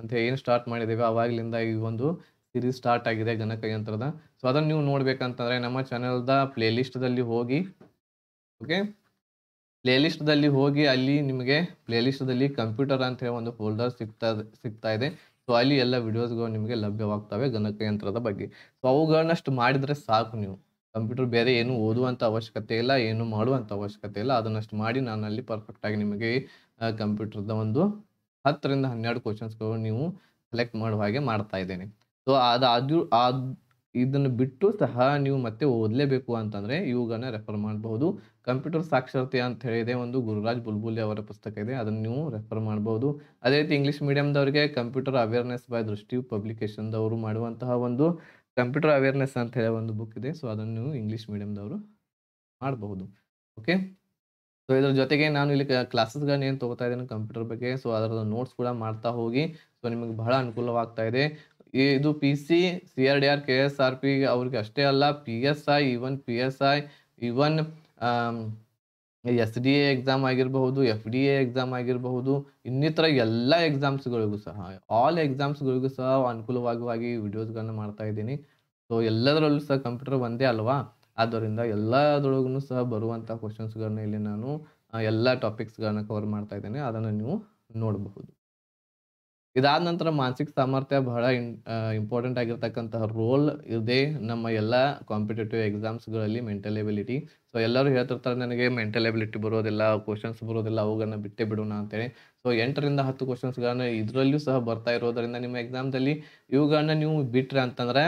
ಅಂತ ಏನು ಸ್ಟಾರ್ಟ್ ಮಾಡಿದ್ದೇವೆ ಆವಾಗಲಿಂದ ಈ ಒಂದು ಸಿರೀಸ್ ಸ್ಟಾರ್ಟ್ ಆಗಿದೆ ಗಣಕಯಂತ್ರದ ಸೊ ಅದನ್ನು ನೀವು ನೋಡ್ಬೇಕಂತಂದ್ರೆ ನಮ್ಮ ಚಾನೆಲ್ದ ಪ್ಲೇಲಿಸ್ಟ್ದಲ್ಲಿ ಹೋಗಿ ಓಕೆ ಪ್ಲೇಲಿಸ್ಟ್ದಲ್ಲಿ ಹೋಗಿ ಅಲ್ಲಿ ನಿಮಗೆ ಪ್ಲೇಲಿಸ್ಟ್ದಲ್ಲಿ ಕಂಪ್ಯೂಟರ್ ಅಂತ ಹೇಳಿ ಒಂದು ಫೋಲ್ಡರ್ ಸಿಗ್ತಾ ಸಿಗ್ತಾ ಇದೆ ಸೊ ಅಲ್ಲಿ ಎಲ್ಲ ವಿಡಿಯೋಸ್ಗಳು ನಿಮಗೆ ಲಭ್ಯವಾಗ್ತವೆ ಗಣಕಯಂತ್ರದ ಬಗ್ಗೆ ಸೊ ಅವುಗಳನ್ನಷ್ಟು ಮಾಡಿದರೆ ಸಾಕು ನೀವು ಕಂಪ್ಯೂಟರ್ ಬೇರೆ ಏನು ಓದುವಂಥ ಅವಶ್ಯಕತೆ ಇಲ್ಲ ಏನು ಮಾಡುವಂಥ ಅವಶ್ಯಕತೆ ಇಲ್ಲ ಅದನ್ನಷ್ಟು ಮಾಡಿ ನಾನು ಅಲ್ಲಿ ಪರ್ಫೆಕ್ಟಾಗಿ ನಿಮಗೆ ಕಂಪ್ಯೂಟರ್ದ ಒಂದು ಹತ್ತರಿಂದ ಹನ್ನೆರಡು ಕ್ವಶನ್ಸ್ಗಳು ನೀವು ಸೆಲೆಕ್ಟ್ ಮಾಡುವ ಹಾಗೆ ಮಾಡ್ತಾ ಇದ್ದೇನೆ ಸೊ ಅದು ಆ ಇದನ್ನು ಬಿಟ್ಟು ಸಹ ನೀವು ಮತ್ತೆ ಓದಲೇಬೇಕು ಅಂತಂದರೆ ಇವುಗಳನ್ನ ರೆಫರ್ ಮಾಡಬಹುದು ಕಂಪ್ಯೂಟರ್ ಸಾಕ್ಷರತೆ ಅಂತ ಹೇಳಿದೆ ಒಂದು ಗುರುರಾಜ್ ಬುಲ್ಬುಲಿ ಅವರ ಪುಸ್ತಕ ಇದೆ ಅದನ್ನು ನೀವು ರೆಫರ್ ಮಾಡಬಹುದು ಅದೇ ರೀತಿ ಇಂಗ್ಲೀಷ್ ಮೀಡಿಯಮ್ದವ್ರಿಗೆ ಕಂಪ್ಯೂಟರ್ ಅವೇರ್ನೆಸ್ ಬೈ ದೃಷ್ಟಿ ಪಬ್ಲಿಕೇಶನ್ದವರು ಮಾಡುವಂತಹ ಒಂದು ಕಂಪ್ಯೂಟರ್ ಅವೇರ್ನೆಸ್ ಅಂತ ಹೇಳೋ ಒಂದು ಬುಕ್ ಇದೆ ಸೊ ಅದನ್ನು ನೀವು ಇಂಗ್ಲೀಷ್ ಮೀಡಿಯಮ್ದವರು ಮಾಡಬಹುದು ಓಕೆ ಸೊ ಇದ್ರ ಜೊತೆಗೆ ನಾನು ಇಲ್ಲಿ ಕ್ಲಾಸಸ್ಗಳನ್ನ ಏನು ತೊಗೋತಾ ಇದ್ದೇನೆ ಕಂಪ್ಯೂಟರ್ ಬಗ್ಗೆ ಸೊ ಅದರ ನೋಟ್ಸ್ ಕೂಡ ಮಾಡ್ತಾ ಹೋಗಿ ಸೊ ನಿಮಗೆ ಬಹಳ ಅನುಕೂಲವಾಗ್ತಾ ಇದೆ ಇದು P C C R D R K S R P ಅವ್ರಿಗೆ ಅಷ್ಟೇ ಅಲ್ಲ P S I even P S I even S D A exam ಆಗಿರಬಹುದು ಎಫ್ ಡಿ ಎ ಎಕ್ಸಾಮ್ ಆಗಿರಬಹುದು ಇನ್ನಿತರ ಎಲ್ಲ ಎಕ್ಸಾಮ್ಸ್ಗಳಿಗೂ ಸಹ ಆಲ್ ಎಕ್ಸಾಮ್ಸ್ಗಳಿಗೂ ಸಹ ಅನುಕೂಲವಾಗುವಾಗಿ ವಿಡಿಯೋಸ್ಗಳನ್ನ ಮಾಡ್ತಾ ಇದ್ದೀನಿ ಸೊ ಎಲ್ಲದರಲ್ಲೂ ಸಹ ಕಂಪ್ಯೂಟರ್ ಒಂದೇ ಅಲ್ವಾ ಆದ್ದರಿಂದ ಎಲ್ಲದರೊಳಗೂ ಸಹ ಬರುವಂಥ ಕ್ವಶನ್ಸ್ಗಳನ್ನ ಇಲ್ಲಿ ನಾನು ಎಲ್ಲ ಟಾಪಿಕ್ಸ್ಗಳನ್ನ ಕವರ್ ಮಾಡ್ತಾ ಇದ್ದೇನೆ ಅದನ್ನು ನೀವು ನೋಡಬಹುದು ಇದಾದ ನಂತರ ಮಾನಸಿಕ ಸಾಮರ್ಥ್ಯ ಬಹಳ ಇನ್ ಇಂಪಾರ್ಟೆಂಟ್ ಆಗಿರ್ತಕ್ಕಂತಹ ರೋಲ್ ಇದೆ ನಮ್ಮ ಎಲ್ಲ ಕಾಂಪಿಟೇಟಿವ್ ಎಕ್ಸಾಮ್ಸ್ಗಳಲ್ಲಿ ಮೆಂಟಲ್ ಎಬಿಲಿಟಿ ಸೊ ಎಲ್ಲರೂ ಹೇಳ್ತಿರ್ತಾರೆ ನನಗೆ ಮೆಂಟಲ್ ಎಬಿಲಿಟಿ ಬರೋದಿಲ್ಲ ಕ್ವಶನ್ಸ್ ಬರೋದಿಲ್ಲ ಅವುಗಳನ್ನ ಬಿಟ್ಟೇ ಬಿಡೋಣ ಅಂತೇಳಿ ಸೊ ಎಂಟರಿಂದ ಹತ್ತು ಕ್ವಶನ್ಸ್ಗಳನ್ನ ಇದರಲ್ಲೂ ಸಹ ಬರ್ತಾ ಇರೋದರಿಂದ ನಿಮ್ಮ ಎಕ್ಸಾಮ್ದಲ್ಲಿ ಇವುಗಳನ್ನ ನೀವು ಬಿಟ್ರೆ ಅಂತಂದ್ರೆ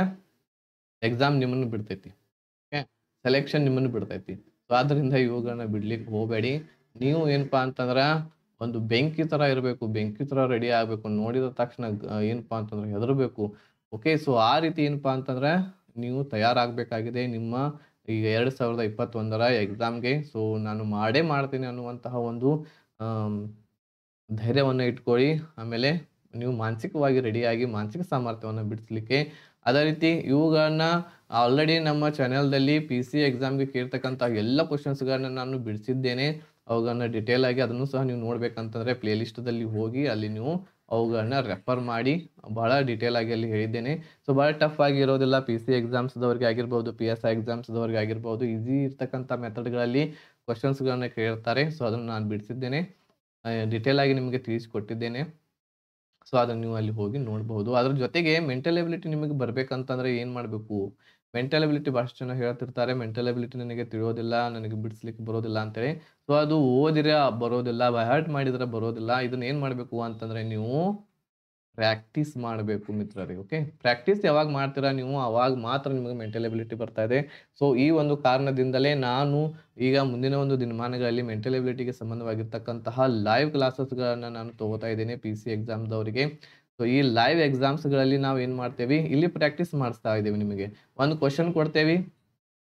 ಎಕ್ಸಾಮ್ ನಿಮ್ಮನ್ನು ಬಿಡ್ತೈತಿ ಓಕೆ ಸೆಲೆಕ್ಷನ್ ನಿಮ್ಮನ್ನು ಬಿಡ್ತೈತಿ ಸೊ ಆದ್ದರಿಂದ ಇವುಗಳನ್ನ ಬಿಡ್ಲಿಕ್ಕೆ ಹೋಗಬೇಡಿ ನೀವು ಏನಪ್ಪಾ ಅಂತಂದ್ರೆ ಒಂದು ಬೆಂಕಿ ಥರ ಇರಬೇಕು ಬೆಂಕಿ ಥರ ರೆಡಿ ಆಗಬೇಕು ನೋಡಿದ ತಕ್ಷಣ ಏನಪ್ಪಾ ಅಂತಂದ್ರೆ ಹೆದರಬೇಕು ಓಕೆ ಸೊ ಆ ರೀತಿ ಏನಪ್ಪಾ ಅಂತಂದ್ರೆ ನೀವು ತಯಾರಾಗಬೇಕಾಗಿದೆ ನಿಮ್ಮ ಈ ಎರಡು ಸಾವಿರದ ಇಪ್ಪತ್ತೊಂದರ ಎಕ್ಸಾಮ್ಗೆ ಸೊ ನಾನು ಮಾಡೇ ಮಾಡ್ತೀನಿ ಅನ್ನುವಂತಹ ಒಂದು ಧೈರ್ಯವನ್ನು ಇಟ್ಕೊಳ್ಳಿ ಆಮೇಲೆ ನೀವು ಮಾನಸಿಕವಾಗಿ ರೆಡಿಯಾಗಿ ಮಾನಸಿಕ ಸಾಮರ್ಥ್ಯವನ್ನು ಬಿಡಿಸಲಿಕ್ಕೆ ಅದೇ ರೀತಿ ಇವುಗಳನ್ನ ಆಲ್ರೆಡಿ ನಮ್ಮ ಚಾನೆಲ್ದಲ್ಲಿ ಪಿ ಸಿ ಎಕ್ಸಾಮ್ಗೆ ಕೇಳ್ತಕ್ಕಂಥ ಎಲ್ಲ ಕ್ವಶನ್ಸ್ಗಳನ್ನ ನಾನು ಬಿಡಿಸಿದ್ದೇನೆ ಅವುಗಳನ್ನ ಡಿಟೇಲ್ ಆಗಿ ಅದನ್ನು ಸಹ ನೀವು ಲಿಸ್ಟ್ ದಲ್ಲಿ ಹೋಗಿ ಅಲ್ಲಿ ನೀವು ಅವುಗಳನ್ನ ರೆಫರ್ ಮಾಡಿ ಬಹಳ ಡಿಟೇಲ್ ಆಗಿ ಅಲ್ಲಿ ಹೇಳಿದ್ದೇನೆ ಸೊ ಬಹಳ ಟಫ್ ಆಗಿರೋದಿಲ್ಲ ಪಿ ಸಿ ಎಕ್ಸಾಮ್ಸ್ದವ್ರಿಗೆ ಆಗಿರ್ಬೋದು ಪಿ ಎಸ್ ಐ ಎಕ್ಸಾಮ್ಸ್ದವ್ರಿಗೆ ಆಗಿರ್ಬೋದು ಈಸಿ ಇರ್ತಕ್ಕಂಥ ಮೆಥಡ್ಗಳಲ್ಲಿ ಕ್ವಶನ್ಸ್ಗಳನ್ನ ಕೇಳ್ತಾರೆ ಸೊ ಅದನ್ನು ನಾನು ಬಿಡಿಸಿದ್ದೇನೆ ಡಿಟೇಲ್ ಆಗಿ ನಿಮಗೆ ತಿಳಿಸಿಕೊಟ್ಟಿದ್ದೇನೆ ಸೊ ಅದನ್ನು ನೀವು ಅಲ್ಲಿ ಹೋಗಿ ನೋಡಬಹುದು ಅದ್ರ ಜೊತೆಗೆ ಮೆಂಟಲ್ ಎಬಿಲಿಟಿ ನಿಮಗೆ ಬರಬೇಕಂತಂದ್ರೆ ಏನು ಮಾಡಬೇಕು ಮೆಂಟಲ್ ಎಬಿಲಿಟಿ ಭಾಳಷ್ಟು ಜನ ಹೇಳ್ತಿರ್ತಾರೆ ಮೆಂಟಲ್ ಎಬಿಲಿಟಿ ನನಗೆ ತಿಳಿಯೋದಿಲ್ಲ ನನಗೆ ಬಿಡಿಸ್ಲಿಕ್ಕೆ ಬರೋದಿಲ್ಲ ಅಂತೇಳಿ ಸೊ ಅದು ಓದಿರ ಬರೋದಿಲ್ಲ ಬೈ ಮಾಡಿದ್ರೆ ಬರೋದಿಲ್ಲ ಇದನ್ನ ಏನು ಮಾಡಬೇಕು ಅಂತಂದರೆ ನೀವು ಪ್ರಾಕ್ಟೀಸ್ ಮಾಡಬೇಕು ಮಿತ್ರರಿಗೆ ಓಕೆ ಪ್ರಾಕ್ಟೀಸ್ ಯಾವಾಗ ಮಾಡ್ತೀರಾ ನೀವು ಅವಾಗ ಮಾತ್ರ ನಿಮಗೆ ಮೆಂಟಲ್ ಎಬಿಲಿಟಿ ಬರ್ತಾ ಇದೆ ಸೊ ಈ ಒಂದು ಕಾರಣದಿಂದಲೇ ನಾನು ಈಗ ಮುಂದಿನ ಒಂದು ದಿನಮಾನಗಳಲ್ಲಿ ಮೆಂಟಲ್ ಎಬಿಲಿಟಿಗೆ ಸಂಬಂಧವಾಗಿರ್ತಕ್ಕಂತಹ ಲೈವ್ ಕ್ಲಾಸಸ್ಗಳನ್ನು ನಾನು ತಗೋತಾ ಇದ್ದೇನೆ ಪಿ ಸಿ ಎಕ್ಸಾಮ್ದವರಿಗೆ ಸೊ ಈ ಲೈವ್ ಎಕ್ಸಾಮ್ಸ್ಗಳಲ್ಲಿ ನಾವು ಏನು ಮಾಡ್ತೇವೆ ಇಲ್ಲಿ ಪ್ರಾಕ್ಟೀಸ್ ಮಾಡಿಸ್ತಾ ಇದ್ದೀವಿ ನಿಮಗೆ ಒಂದು ಕ್ವಶನ್ ಕೊಡ್ತೇವೆ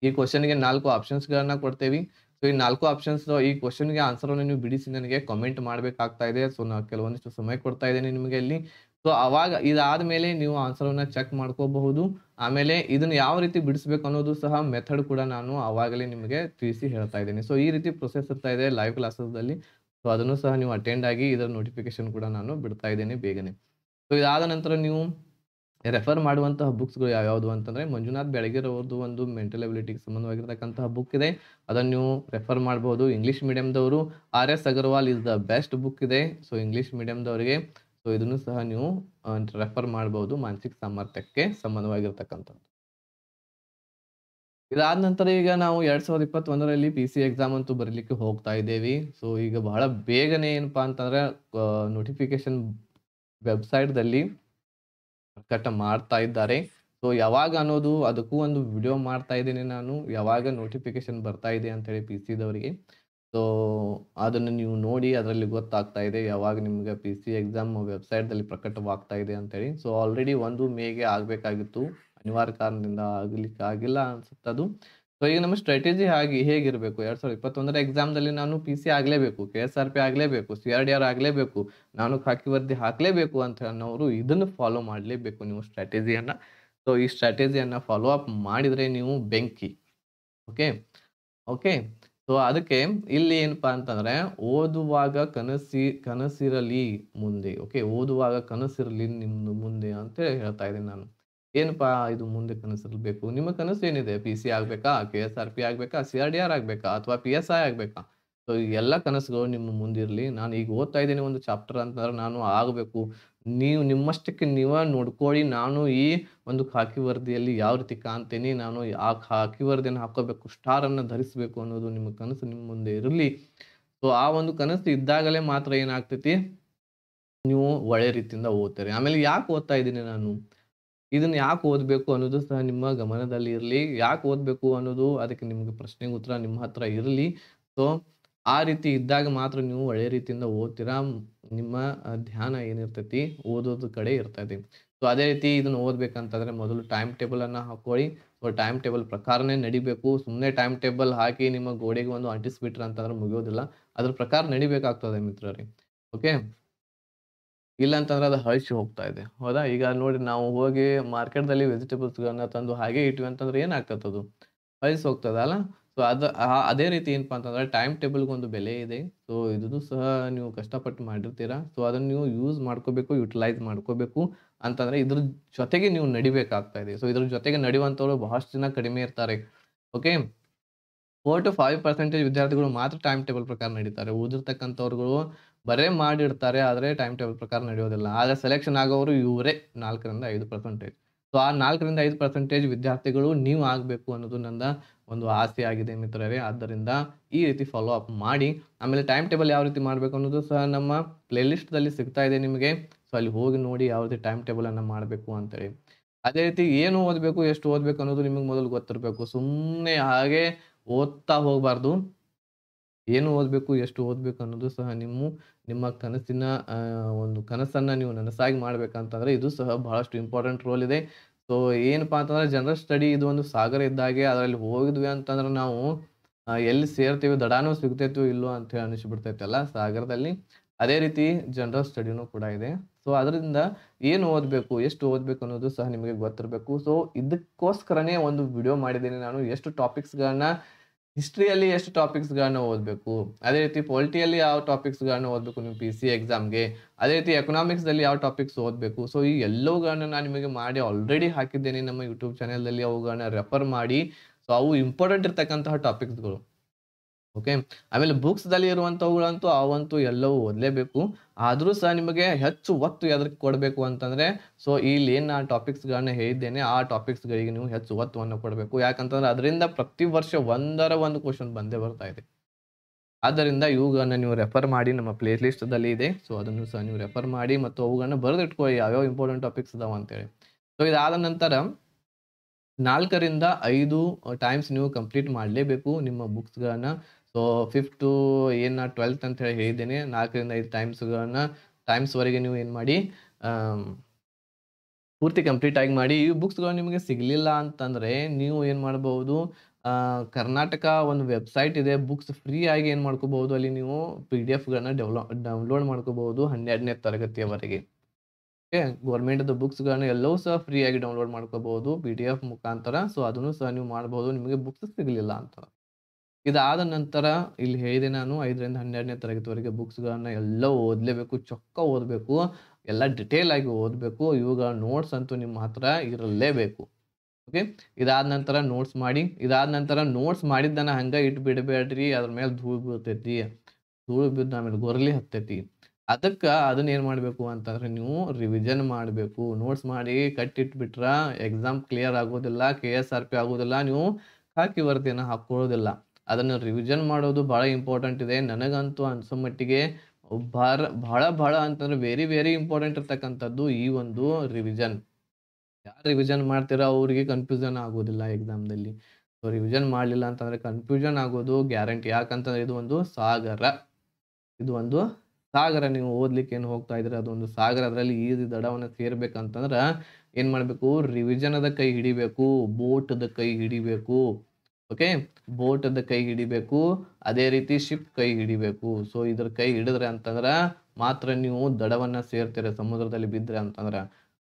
ಈ ಕ್ವಶನ್ಗೆ ನಾಲ್ಕು ಆಪ್ಷನ್ಸ್ಗಳನ್ನು ಕೊಡ್ತೇವೆ ಸೊ ಈ ನಾಲ್ಕು ಆಪ್ಷನ್ಸ್ ಈ ಕ್ವಶನ್ಗೆ ಆನ್ಸರನ್ನು ನೀವು ಬಿಡಿಸಿ ನನಗೆ ಕಮೆಂಟ್ ಮಾಡಬೇಕಾಗ್ತಾ ಇದೆ ಸೊ ನಾನು ಕೆಲವೊಂದಿಷ್ಟು ಸಮಯ ಕೊಡ್ತಾ ಇದ್ದೇನೆ ನಿಮಗೆ ಇಲ್ಲಿ ಸೊ ಅವಾಗ ಇದಾದ ಮೇಲೆ ನೀವು ಆನ್ಸರನ್ನು ಚೆಕ್ ಮಾಡ್ಕೋಬಹುದು ಆಮೇಲೆ ಇದನ್ನು ಯಾವ ರೀತಿ ಬಿಡಿಸ್ಬೇಕು ಅನ್ನೋದು ಸಹ ಮೆಥಡ್ ಕೂಡ ನಾನು ಆವಾಗಲೇ ನಿಮಗೆ ತಿಳಿಸಿ ಹೇಳ್ತಾ ಇದ್ದೀನಿ ಸೊ ಈ ರೀತಿ ಪ್ರೊಸೆಸ್ ಇರ್ತಾ ಇದೆ ಲೈವ್ ಕ್ಲಾಸಸ್ದಲ್ಲಿ ಸೊ ಅದನ್ನು ಸಹ ನೀವು ಅಟೆಂಡ್ ಆಗಿ ಇದರ ನೋಟಿಫಿಕೇಶನ್ ಕೂಡ ನಾನು ಬಿಡ್ತಾ ಇದ್ದೇನೆ ಬೇಗನೆ ಸೊ ಇದಾದ ನಂತರ ನೀವು ರೆಫರ್ ಮಾಡುವಂತಹ ಬುಕ್ಸ್ಗಳು ಯಾವ್ಯಾವುದು ಅಂತಂದರೆ ಮಂಜುನಾಥ್ ಬೆಳಗೆರೆ ಒಂದು ಮೆಂಟಲ್ ಎಬಿಲಿಟಿಗೆ ಸಂಬಂಧವಾಗಿರ್ತಕ್ಕಂತಹ ಬುಕ್ ಇದೆ ಅದನ್ನು ನೀವು ರೆಫರ್ ಮಾಡ್ಬೋದು ಇಂಗ್ಲೀಷ್ ಮೀಡಿಯಮ್ದವರು R S Agarwal is the best book ಇದೆ ಸೊ ಇಂಗ್ಲೀಷ್ ಮೀಡಿಯಮ್ದವರಿಗೆ ಸೊ ಇದನ್ನು ಸಹ ನೀವು ರೆಫರ್ ಮಾಡ್ಬೋದು ಮಾನಸಿಕ ಸಾಮರ್ಥ್ಯಕ್ಕೆ ಸಂಬಂಧವಾಗಿರ್ತಕ್ಕಂಥದ್ದು ಇದಾದ ನಂತರ ಈಗ ನಾವು ಎರಡ್ ಸಾವಿರದ ಇಪ್ಪತ್ತೊಂದರಲ್ಲಿ ಪಿ ಸಿ ಎಕ್ಸಾಮ್ ಅಂತೂ ಬರೀಲಿಕ್ಕೆ ಹೋಗ್ತಾ ಇದ್ದೇವೆ ಸೊ ಈಗ ಬಹಳ ಬೇಗನೆ ಏನಪ್ಪಾ ಅಂತಂದ್ರೆ ನೋಟಿಫಿಕೇಶನ್ ವೆಬ್ಸೈಟ್ದಲ್ಲಿ ಪ್ರಕಟ ಮಾಡ್ತಾ ಇದ್ದಾರೆ ಸೊ ಯಾವಾಗ ಅನ್ನೋದು ಅದಕ್ಕೂ ಒಂದು ವಿಡಿಯೋ ಮಾಡ್ತಾ ಇದ್ದೀನಿ ನಾನು ಯಾವಾಗ ನೋಟಿಫಿಕೇಶನ್ ಬರ್ತಾ ಇದೆ ಅಂತೇಳಿ ಪಿ ದವರಿಗೆ ಸೊ ಅದನ್ನು ನೀವು ನೋಡಿ ಅದರಲ್ಲಿ ಗೊತ್ತಾಗ್ತಾ ಇದೆ ಯಾವಾಗ ನಿಮಗೆ ಪಿ ಸಿ ಎಕ್ಸಾಮ್ ವೆಬ್ಸೈಟ್ದಲ್ಲಿ ಪ್ರಕಟವಾಗ್ತಾ ಇದೆ ಅಂತೇಳಿ ಸೊ ಆಲ್ರೆಡಿ ಒಂದು ಮೇಗೆ ಆಗಬೇಕಾಗಿತ್ತು ಅನಿವಾರ್ಯ ಕಾರಣದಿಂದ ಆಗಲಿಕ್ಕೆ ಆಗಿಲ್ಲ ಅನ್ಸುತ್ತದು ಸೊ ಈಗ ನಮ್ಮ ಸ್ಟ್ರಾಟಜಿ ಆಗಿ ಹೇಗಿರಬೇಕು ಎರಡು ಸಾವಿರದ ಇಪ್ಪತ್ತೊಂದರ ಎಕ್ಸಾಮ್ದಲ್ಲಿ ನಾನು ಪಿ ಸಿ ಆಗಲೇಬೇಕು ಕೆ ಎಸ್ ಆರ್ ಪಿ ಆಗಲೇಬೇಕು ಸಿ ಆರ್ ಡಿ ಆರ್ ಆಗಲೇಬೇಕು ನಾನು ಖಾಕಿ ವರ್ದಿ ಹಾಕಲೇಬೇಕು ಅಂತ ಅನ್ನೋರು ಇದನ್ನು ಫಾಲೋ ಮಾಡಲೇಬೇಕು ನೀವು ಸ್ಟ್ರಾಟಜಿಯನ್ನು ಸೊ ಈ ಸ್ಟ್ರಾಟಜಿಯನ್ನು ಫಾಲೋ ಅಪ್ ಮಾಡಿದರೆ ನೀವು ಬೆಂಕಿ ಓಕೆ ಓಕೆ ಸೊ ಅದಕ್ಕೆ ಇಲ್ಲಿ ಏನಪ್ಪಾ ಅಂತಂದರೆ ಓದುವಾಗ ಕನಸಿ ಕನಸಿರಲಿ ಮುಂದೆ ಓಕೆ ಓದುವಾಗ ಕನಸಿರಲಿ ನಿಮ್ಮ ಮುಂದೆ ಅಂತೇಳಿ ಹೇಳ್ತಾ ಇದ್ದೀನಿ ನಾನು ಏನಪ್ಪಾ ಇದು ಮುಂದೆ ಕನಸಿರ್ಬೇಕು ನಿಮ್ಮ ಕನಸು ಏನಿದೆ ಪಿ ಸಿ ಆಗ್ಬೇಕಾ ಕೆ ಎಸ್ ಆರ್ ಪಿ ಆಗ್ಬೇಕಾ ಸಿ ಆರ್ ಡಿ ಆರ್ ಆಗ್ಬೇಕಾ ಅಥವಾ ಪಿ ಎಸ್ ಐ ಆಗ್ಬೇಕಾ ಸೊ ಎಲ್ಲ ಕನಸುಗಳು ನಿಮ್ಮ ಮುಂದಿರಲಿ ನಾನು ಈಗ ಓದ್ತಾ ಇದ್ದೀನಿ ಒಂದು ಚಾಪ್ಟರ್ ಅಂತಂದ್ರೆ ನಾನು ಆಗಬೇಕು ನೀವು ನಿಮ್ಮಷ್ಟಕ್ಕೆ ನೀವ ನೋಡ್ಕೊಳ್ಳಿ ನಾನು ಈ ಒಂದು ಖಾಕಿ ವರದಿಯಲ್ಲಿ ಯಾವ ರೀತಿ ಕಾಣ್ತೀನಿ ನಾನು ಆ ಖಾಕಿ ವರದಿಯನ್ನು ಹಾಕೋಬೇಕು ಸ್ಟಾರ್ ಅನ್ನು ಧರಿಸಬೇಕು ಅನ್ನೋದು ನಿಮ್ಮ ಕನಸು ನಿಮ್ಮ ಮುಂದೆ ಇರಲಿ ಸೊ ಆ ಒಂದು ಕನಸು ಇದ್ದಾಗಲೇ ಮಾತ್ರ ಏನಾಗ್ತೈತಿ ನೀವು ಒಳ್ಳೆ ರೀತಿಯಿಂದ ಓದ್ತೀರಿ ಆಮೇಲೆ ಯಾಕೆ ಓದ್ತಾ ಇದ್ದೀನಿ ನಾನು ಇದನ್ನು ಯಾಕೆ ಓದಬೇಕು ಅನ್ನೋದು ಸಹ ನಿಮ್ಮ ಗಮನದಲ್ಲಿ ಇರಲಿ ಯಾಕೆ ಓದಬೇಕು ಅನ್ನೋದು ಅದಕ್ಕೆ ನಿಮ್ಗೆ ಪ್ರಶ್ನೆಗೆ ಉತ್ತರ ನಿಮ್ಮ ಹತ್ರ ಇರಲಿ ಸೊ ಆ ರೀತಿ ಇದ್ದಾಗ ಮಾತ್ರ ನೀವು ಒಳ್ಳೆಯ ರೀತಿಯಿಂದ ಓದ್ತೀರಾ ನಿಮ್ಮ ಧ್ಯಾನ ಏನಿರ್ತೈತಿ ಓದೋದು ಕಡೆ ಇರ್ತೈತಿ ಸೊ ಅದೇ ರೀತಿ ಇದನ್ನು ಓದಬೇಕಂತಂದ್ರೆ ಮೊದಲು ಟೈಮ್ ಟೇಬಲ್ ಅನ್ನ ಹಾಕೊಳ್ಳಿ ಟೈಮ್ ಟೇಬಲ್ ಪ್ರಕಾರನೇ ನಡಿಬೇಕು ಸುಮ್ಮನೆ ಟೈಮ್ ಟೇಬಲ್ ಹಾಕಿ ನಿಮ್ಮ ಗೋಡೆಗೆ ಒಂದು ಅಂಟಿಸ್ಬಿಟ್ರೆ ಅಂತಂದ್ರೆ ಮುಗಿಯೋದಿಲ್ಲ ಅದ್ರ ಪ್ರಕಾರ ನಡಿಬೇಕಾಗ್ತದೆ ಮಿತ್ರರೇ ಓಕೆ ಇಲ್ಲ ಅಂತಂದ್ರೆ ಅದು ಹಳಿಸಿ ಹೋಗ್ತಾ ಇದೆ ಹೌದಾ ಈಗ ನೋಡಿ ನಾವು ಹೋಗಿ ಮಾರ್ಕೆಟ್ದಲ್ಲಿ ವೆಜಿಟೇಬಲ್ಸ್ಗಳನ್ನ ತಂದು ಹಾಗೆ ಇಟ್ವಿ ಅಂತಂದ್ರೆ ಏನಾಗ್ತದೆ ಅದು ಹಳಸಿ ಹೋಗ್ತದೆ ಅಲ್ಲ ಸೊ ಅದು ಅದೇ ರೀತಿ ಏನಪ್ಪ ಅಂತಂದ್ರೆ ಟೈಮ್ ಟೇಬಲ್ಗೆ ಒಂದು ಬೆಲೆ ಇದೆ ಸೊ ಇದನ್ನು ಸಹ ನೀವು ಕಷ್ಟಪಟ್ಟು ಮಾಡಿರ್ತೀರಾ ಸೊ ಅದನ್ನು ನೀವು ಯೂಸ್ ಮಾಡ್ಕೋಬೇಕು ಯುಟಿಲೈಸ್ ಮಾಡ್ಕೋಬೇಕು ಅಂತಂದ್ರೆ ಇದ್ರ ಜೊತೆಗೆ ನೀವು ನಡಿಬೇಕಾಗ್ತಾ ಇದೆ ಸೊ ಇದ್ರ ಜೊತೆಗೆ ನಡೆಯುವಂಥವ್ರು ಬಹಳಷ್ಟು ಜನ ಕಡಿಮೆ ಇರ್ತಾರೆ okay four to five percentage ವಿದ್ಯಾರ್ಥಿಗಳು ಮಾತ್ರ ಟೈಮ್ ಟೇಬಲ್ ಪ್ರಕಾರ ನಡೀತಾರೆ ಉದಿರ್ತಕ್ಕಂಥವ್ರುಗಳು ಬರೇ ಮಾಡಿರ್ತಾರೆ ಆದರೆ ಟೈಮ್ ಟೇಬಲ್ ಪ್ರಕಾರ ನಡೆಯೋದಿಲ್ಲ ಆದರೆ ಸೆಲೆಕ್ಷನ್ ಆಗೋರು ಇವರೇ ನಾಲ್ಕರಿಂದ ಐದು ಪರ್ಸೆಂಟೇಜ್ ಸೊ ಆ ನಾಲ್ಕರಿಂದ ಐದು ಪರ್ಸೆಂಟೇಜ್ ವಿದ್ಯಾರ್ಥಿಗಳು ನೀವು ಆಗಬೇಕು ಅನ್ನೋದು ನನ್ನ ಒಂದು ಆಸೆ ಆಗಿದೆ ಮಿತ್ರರೇ ಆದ್ದರಿಂದ ಈ ರೀತಿ ಫಾಲೋ ಅಪ್ ಮಾಡಿ ಆಮೇಲೆ ಟೈಮ್ ಟೇಬಲ್ ಯಾವ ರೀತಿ ಮಾಡಬೇಕು ಅನ್ನೋದು ಸಹ ನಮ್ಮ ಪ್ಲೇಲಿಸ್ಟ್ದಲ್ಲಿ ಸಿಗ್ತಾ ಇದೆ ನಿಮಗೆ ಸೊ ಅಲ್ಲಿ ಹೋಗಿ ನೋಡಿ ಯಾವ ರೀತಿ ಟೈಮ್ ಟೇಬಲನ್ನು ಮಾಡಬೇಕು ಅಂತೇಳಿ ಅದೇ ರೀತಿ ಏನು ಓದಬೇಕು ಎಷ್ಟು ಓದಬೇಕು ಅನ್ನೋದು ನಿಮಗೆ ಮೊದಲು ಗೊತ್ತಿರಬೇಕು ಸುಮ್ಮನೆ ಹಾಗೆ ಓದ್ತಾ ಹೋಗಬಾರ್ದು ಏನು ಓದಬೇಕು ಎಷ್ಟು ಓದಬೇಕು ಅನ್ನೋದು ಸಹ ನಿಮ್ಮ ನಿಮ್ಮ ಕನಸಿನ ಒಂದು ಕನಸನ್ನು ನೀವು ನನಸಾಗಿ ಮಾಡಬೇಕಂತಂದರೆ ಇದು ಸಹ ಬಹಳಷ್ಟು ಇಂಪಾರ್ಟೆಂಟ್ ರೋಲ್ ಇದೆ ಸೊ ಏನಪ್ಪ ಅಂತಂದ್ರೆ ಜನರಲ್ ಸ್ಟಡಿ ಇದು ಒಂದು ಸಾಗರ ಇದ್ದಾಗೆ ಅದರಲ್ಲಿ ಹೋಗಿದ್ವಿ ಅಂತಂದ್ರೆ ನಾವು ಎಲ್ಲಿ ಸೇರ್ತೀವಿ ದಡಾನೂ ಸಿಗ್ತೈತೋ ಇಲ್ಲೋ ಅಂತ ಹೇಳಿ ಅನಿಸ್ಬಿಡ್ತೈತಲ್ಲ ಸಾಗರದಲ್ಲಿ ಅದೇ ರೀತಿ ಜನರಲ್ ಸ್ಟಡಿನೂ ಕೂಡ ಇದೆ ಸೊ ಅದರಿಂದ ಏನು ಓದಬೇಕು ಎಷ್ಟು ಓದಬೇಕು ಅನ್ನೋದು ಸಹ ನಿಮಗೆ ಗೊತ್ತಿರಬೇಕು ಸೊ ಇದಕ್ಕೋಸ್ಕರನೇ ಒಂದು ವಿಡಿಯೋ ಮಾಡಿದ್ದೀನಿ ನಾನು ಎಷ್ಟು ಟಾಪಿಕ್ಸ್ಗಳನ್ನ ಹಿಸ್ಟ್ರಿಯಲ್ಲಿ ಎಷ್ಟು ಟಾಪಿಕ್ಸ್ಗಳನ್ನು ಓದಬೇಕು ಅದೇ ರೀತಿ ಪೊಲಿಟಿಯಲ್ಲಿ ಯಾವ ಟಾಪಿಕ್ಸ್ಗಳನ್ನು ಓದಬೇಕು ನೀವು ಪಿ ಸಿ ಎಕ್ಸಾಮ್ಗೆ ಅದೇ ರೀತಿ ಎಕನಾಮಿಕ್ಸ್ದಲ್ಲಿ ಯಾವ ಟಾಪಿಕ್ಸ್ ಓದಬೇಕು ಸೊ ಈ ಎಲ್ಲವುಗಳನ್ನ ನಾನು ನಿಮಗೆ ಮಾಡಿ ಆಲ್ರೆಡಿ ಹಾಕಿದ್ದೇನೆ ನಮ್ಮ ಯೂಟ್ಯೂಬ್ ಚಾನಲಲ್ಲಿ ಅವುಗಳನ್ನ ರೆಫರ್ ಮಾಡಿ ಸೊ ಅವು ಇಂಪಾರ್ಟೆಂಟ್ ಇರ್ತಕ್ಕಂತಹ ಟಾಪಿಕ್ಸ್ಗಳು ಓಕೆ ಆಮೇಲೆ ಬುಕ್ಸ್ದಲ್ಲಿ ಇರುವಂಥವುಗಳಂತೂ ಅವಂತೂ ಎಲ್ಲವೂ ಓದಲೇಬೇಕು ಆದರೂ ಸಹ ನಿಮಗೆ ಹೆಚ್ಚು ಒತ್ತು ಎದಕ್ಕೆ ಕೊಡಬೇಕು ಅಂತಂದರೆ ಸೊ ಇಲ್ಲಿ ಏನು ಆ ಟಾಪಿಕ್ಸ್ಗಳನ್ನ ಹೇಳಿದ್ದೇನೆ ಆ ಟಾಪಿಕ್ಸ್ಗಳಿಗೆ ನೀವು ಹೆಚ್ಚು ಒತ್ತುವನ್ನು ಕೊಡಬೇಕು ಯಾಕಂತಂದ್ರೆ ಅದರಿಂದ ಪ್ರತಿ ವರ್ಷ ಒಂದರ ಒಂದು ಕ್ವಶನ್ ಬಂದೇ ಬರ್ತಾ ಇದೆ ಆದ್ದರಿಂದ ಇವುಗಳನ್ನು ನೀವು ರೆಫರ್ ಮಾಡಿ ನಮ್ಮ ಪ್ಲೇ ದಲ್ಲಿ ಇದೆ ಸೊ ಅದನ್ನು ಸಹ ನೀವು ರೆಫರ್ ಮಾಡಿ ಮತ್ತು ಅವುಗಳನ್ನು ಬರೆದಿಟ್ಕೊಳ್ಳಿ ಯಾವ್ಯಾವ ಇಂಪಾರ್ಟೆಂಟ್ ಟಾಪಿಕ್ಸ್ ಇದಾವೆ ಅಂತೇಳಿ ಸೊ ಇದಾದ ನಂತರ ನಾಲ್ಕರಿಂದ ಐದು ಟೈಮ್ಸ್ ನೀವು ಕಂಪ್ಲೀಟ್ ಮಾಡಲೇಬೇಕು ನಿಮ್ಮ ಬುಕ್ಸ್ಗಳನ್ನು ಸೊ ಫಿಫ್ತ್ ಏನು ಟ್ವೆಲ್ತ್ ಅಂತ ಹೇಳಿ ಹೇಳಿದ್ದೇನೆ ನಾಲ್ಕರಿಂದ ಐದು ಟೈಮ್ಸ್ಗಳನ್ನ ಟೈಮ್ಸ್ವರೆಗೆ ನೀವು ಏನು ಮಾಡಿ ಪೂರ್ತಿ ಕಂಪ್ಲೀಟ್ ಆಗಿ ಮಾಡಿ ಈ ಬುಕ್ಸ್ಗಳು ನಿಮಗೆ ಸಿಗಲಿಲ್ಲ ಅಂತಂದರೆ ನೀವು ಏನು ಮಾಡ್ಬೋದು ಕರ್ನಾಟಕ ಒಂದು ವೆಬ್ಸೈಟ್ ಇದೆ ಬುಕ್ಸ್ ಫ್ರೀ ಆಗಿ ಏನು ಮಾಡ್ಕೋಬಹುದು ಅಲ್ಲಿ ನೀವು ಪಿ ಡಿ ಎಫ್ಗಳನ್ನ ಡೆವಲಪ್ ಡೌನ್ಲೋಡ್ ಮಾಡ್ಕೋಬಹುದು ಹನ್ನೆರಡನೇ ತರಗತಿಯವರೆಗೆ ಓಕೆ ಗೌರ್ಮೆಂಟ್ದು ಬುಕ್ಸ್ಗಳನ್ನ ಎಲ್ಲವೂ ಸಹ ಫ್ರೀಯಾಗಿ ಡೌನ್ಲೋಡ್ ಮಾಡ್ಕೋಬಹುದು ಪಿ ಡಿ ಎಫ್ ಮುಖಾಂತರ ಸೊ ಅದನ್ನು ಸಹ ನೀವು ಮಾಡ್ಬೋದು ನಿಮಗೆ ಬುಕ್ಸ್ ಸಿಗಲಿಲ್ಲ ಅಂತ ಇದಾದ ನಂತರ ಇಲ್ಲಿ ಹೇಳಿದೆ ನಾನು ಐದರಿಂದ ಹನ್ನೆರಡನೇ ತರಗತಿವರೆಗೆ ಬುಕ್ಸ್ಗಳನ್ನು ಎಲ್ಲ ಓದಲೇಬೇಕು ಚೊಕ್ಕ ಓದಬೇಕು ಎಲ್ಲ ಡಿಟೇಲ್ ಆಗಿ ಓದಬೇಕು ಇವುಗಳ ನೋಟ್ಸ್ ಅಂತೂ ನಿಮ್ಮ ಹತ್ರ ಇರಲೇಬೇಕು ಓಕೆ ಇದಾದ ನಂತರ ನೋಟ್ಸ್ ಮಾಡಿ ಇದಾದ ನಂತರ ನೋಟ್ಸ್ ಮಾಡಿದ್ದನ್ನು ಹಂಗೆ ಇಟ್ಟು ಬಿಡಬೇಡ್ರಿ ಅದ್ರ ಮೇಲೆ ಧೂಳು ಬೀಳ್ತೈತಿ ಧೂಳು ಬಿದ್ದು ಆಮೇಲೆ ಗೊರಲಿ ಹತ್ತೈತಿ ಅದಕ್ಕೆ ಅದನ್ನ ಏನು ಮಾಡಬೇಕು ಅಂತಂದ್ರೆ ನೀವು ರಿವಿಷನ್ ಮಾಡಬೇಕು ನೋಟ್ಸ್ ಮಾಡಿ ಕಟ್ಟಿಟ್ಬಿಟ್ರೆ ಎಕ್ಸಾಮ್ ಕ್ಲಿಯರ್ ಆಗೋದಿಲ್ಲ ಕೆ ಎಸ್ ಆರ್ ಪಿ ಆಗೋದಿಲ್ಲ ನೀವು ಹಾಕಿ ವರದಿಯನ್ನು ಹಾಕ್ಕೊಳ್ಳೋದಿಲ್ಲ ಅದನ್ನು ರಿವಿಷನ್ ಮಾಡೋದು ಭಾಳ ಇಂಪಾರ್ಟೆಂಟ್ ಇದೆ ನನಗಂತೂ ಅನ್ಸೋ ಮಟ್ಟಿಗೆ ಭಾರ ಭಾಳ ಭಾಳ ಅಂತಂದ್ರೆ ವೆರಿ ವೆರಿ ಇಂಪಾರ್ಟೆಂಟ್ ಇರ್ತಕ್ಕಂಥದ್ದು ಈ ಒಂದು ರಿವಿಷನ್ ಯಾರು ರಿವಿಷನ್ ಮಾಡ್ತೀರೋ ಅವರಿಗೆ ಕನ್ಫ್ಯೂಷನ್ ಆಗೋದಿಲ್ಲ ಎಕ್ಸಾಮ್ದಲ್ಲಿ ಸೊ ರಿವಿಷನ್ ಮಾಡಲಿಲ್ಲ ಅಂತಂದರೆ ಕನ್ಫ್ಯೂಷನ್ ಆಗೋದು ಗ್ಯಾರಂಟಿ ಯಾಕಂತಂದ್ರೆ ಇದು ಒಂದು ಸಾಗರ ಇದು ಒಂದು ಸಾಗರ ನೀವು ಓದ್ಲಿಕ್ಕೆ ಏನು ಹೋಗ್ತಾ ಇದ್ರೆ ಅದೊಂದು ಸಾಗರ ಅದರಲ್ಲಿ ಈಜಿ ದಡವನ್ನು ಸೇರ್ಬೇಕಂತಂದ್ರೆ ಏನು ಮಾಡಬೇಕು ರಿವಿಷನದ ಕೈ ಹಿಡಿಬೇಕು ಬೋಟದ ಕೈ ಹಿಡಿಬೇಕು ಓಕೆ ಬೋಟ್ ಅದ ಕೈ ಹಿಡಿಬೇಕು ಅದೇ ರೀತಿ ಶಿಪ್ ಕೈ ಹಿಡಿಬೇಕು ಸೊ ಇದ್ರ ಕೈ ಹಿಡಿದ್ರೆ ಅಂತಂದ್ರೆ ಮಾತ್ರ ನೀವು ದಡವನ್ನ ಸೇರ್ತೀರ ಸಮುದ್ರದಲ್ಲಿ ಬಿದ್ರೆ ಅಂತಂದ್ರೆ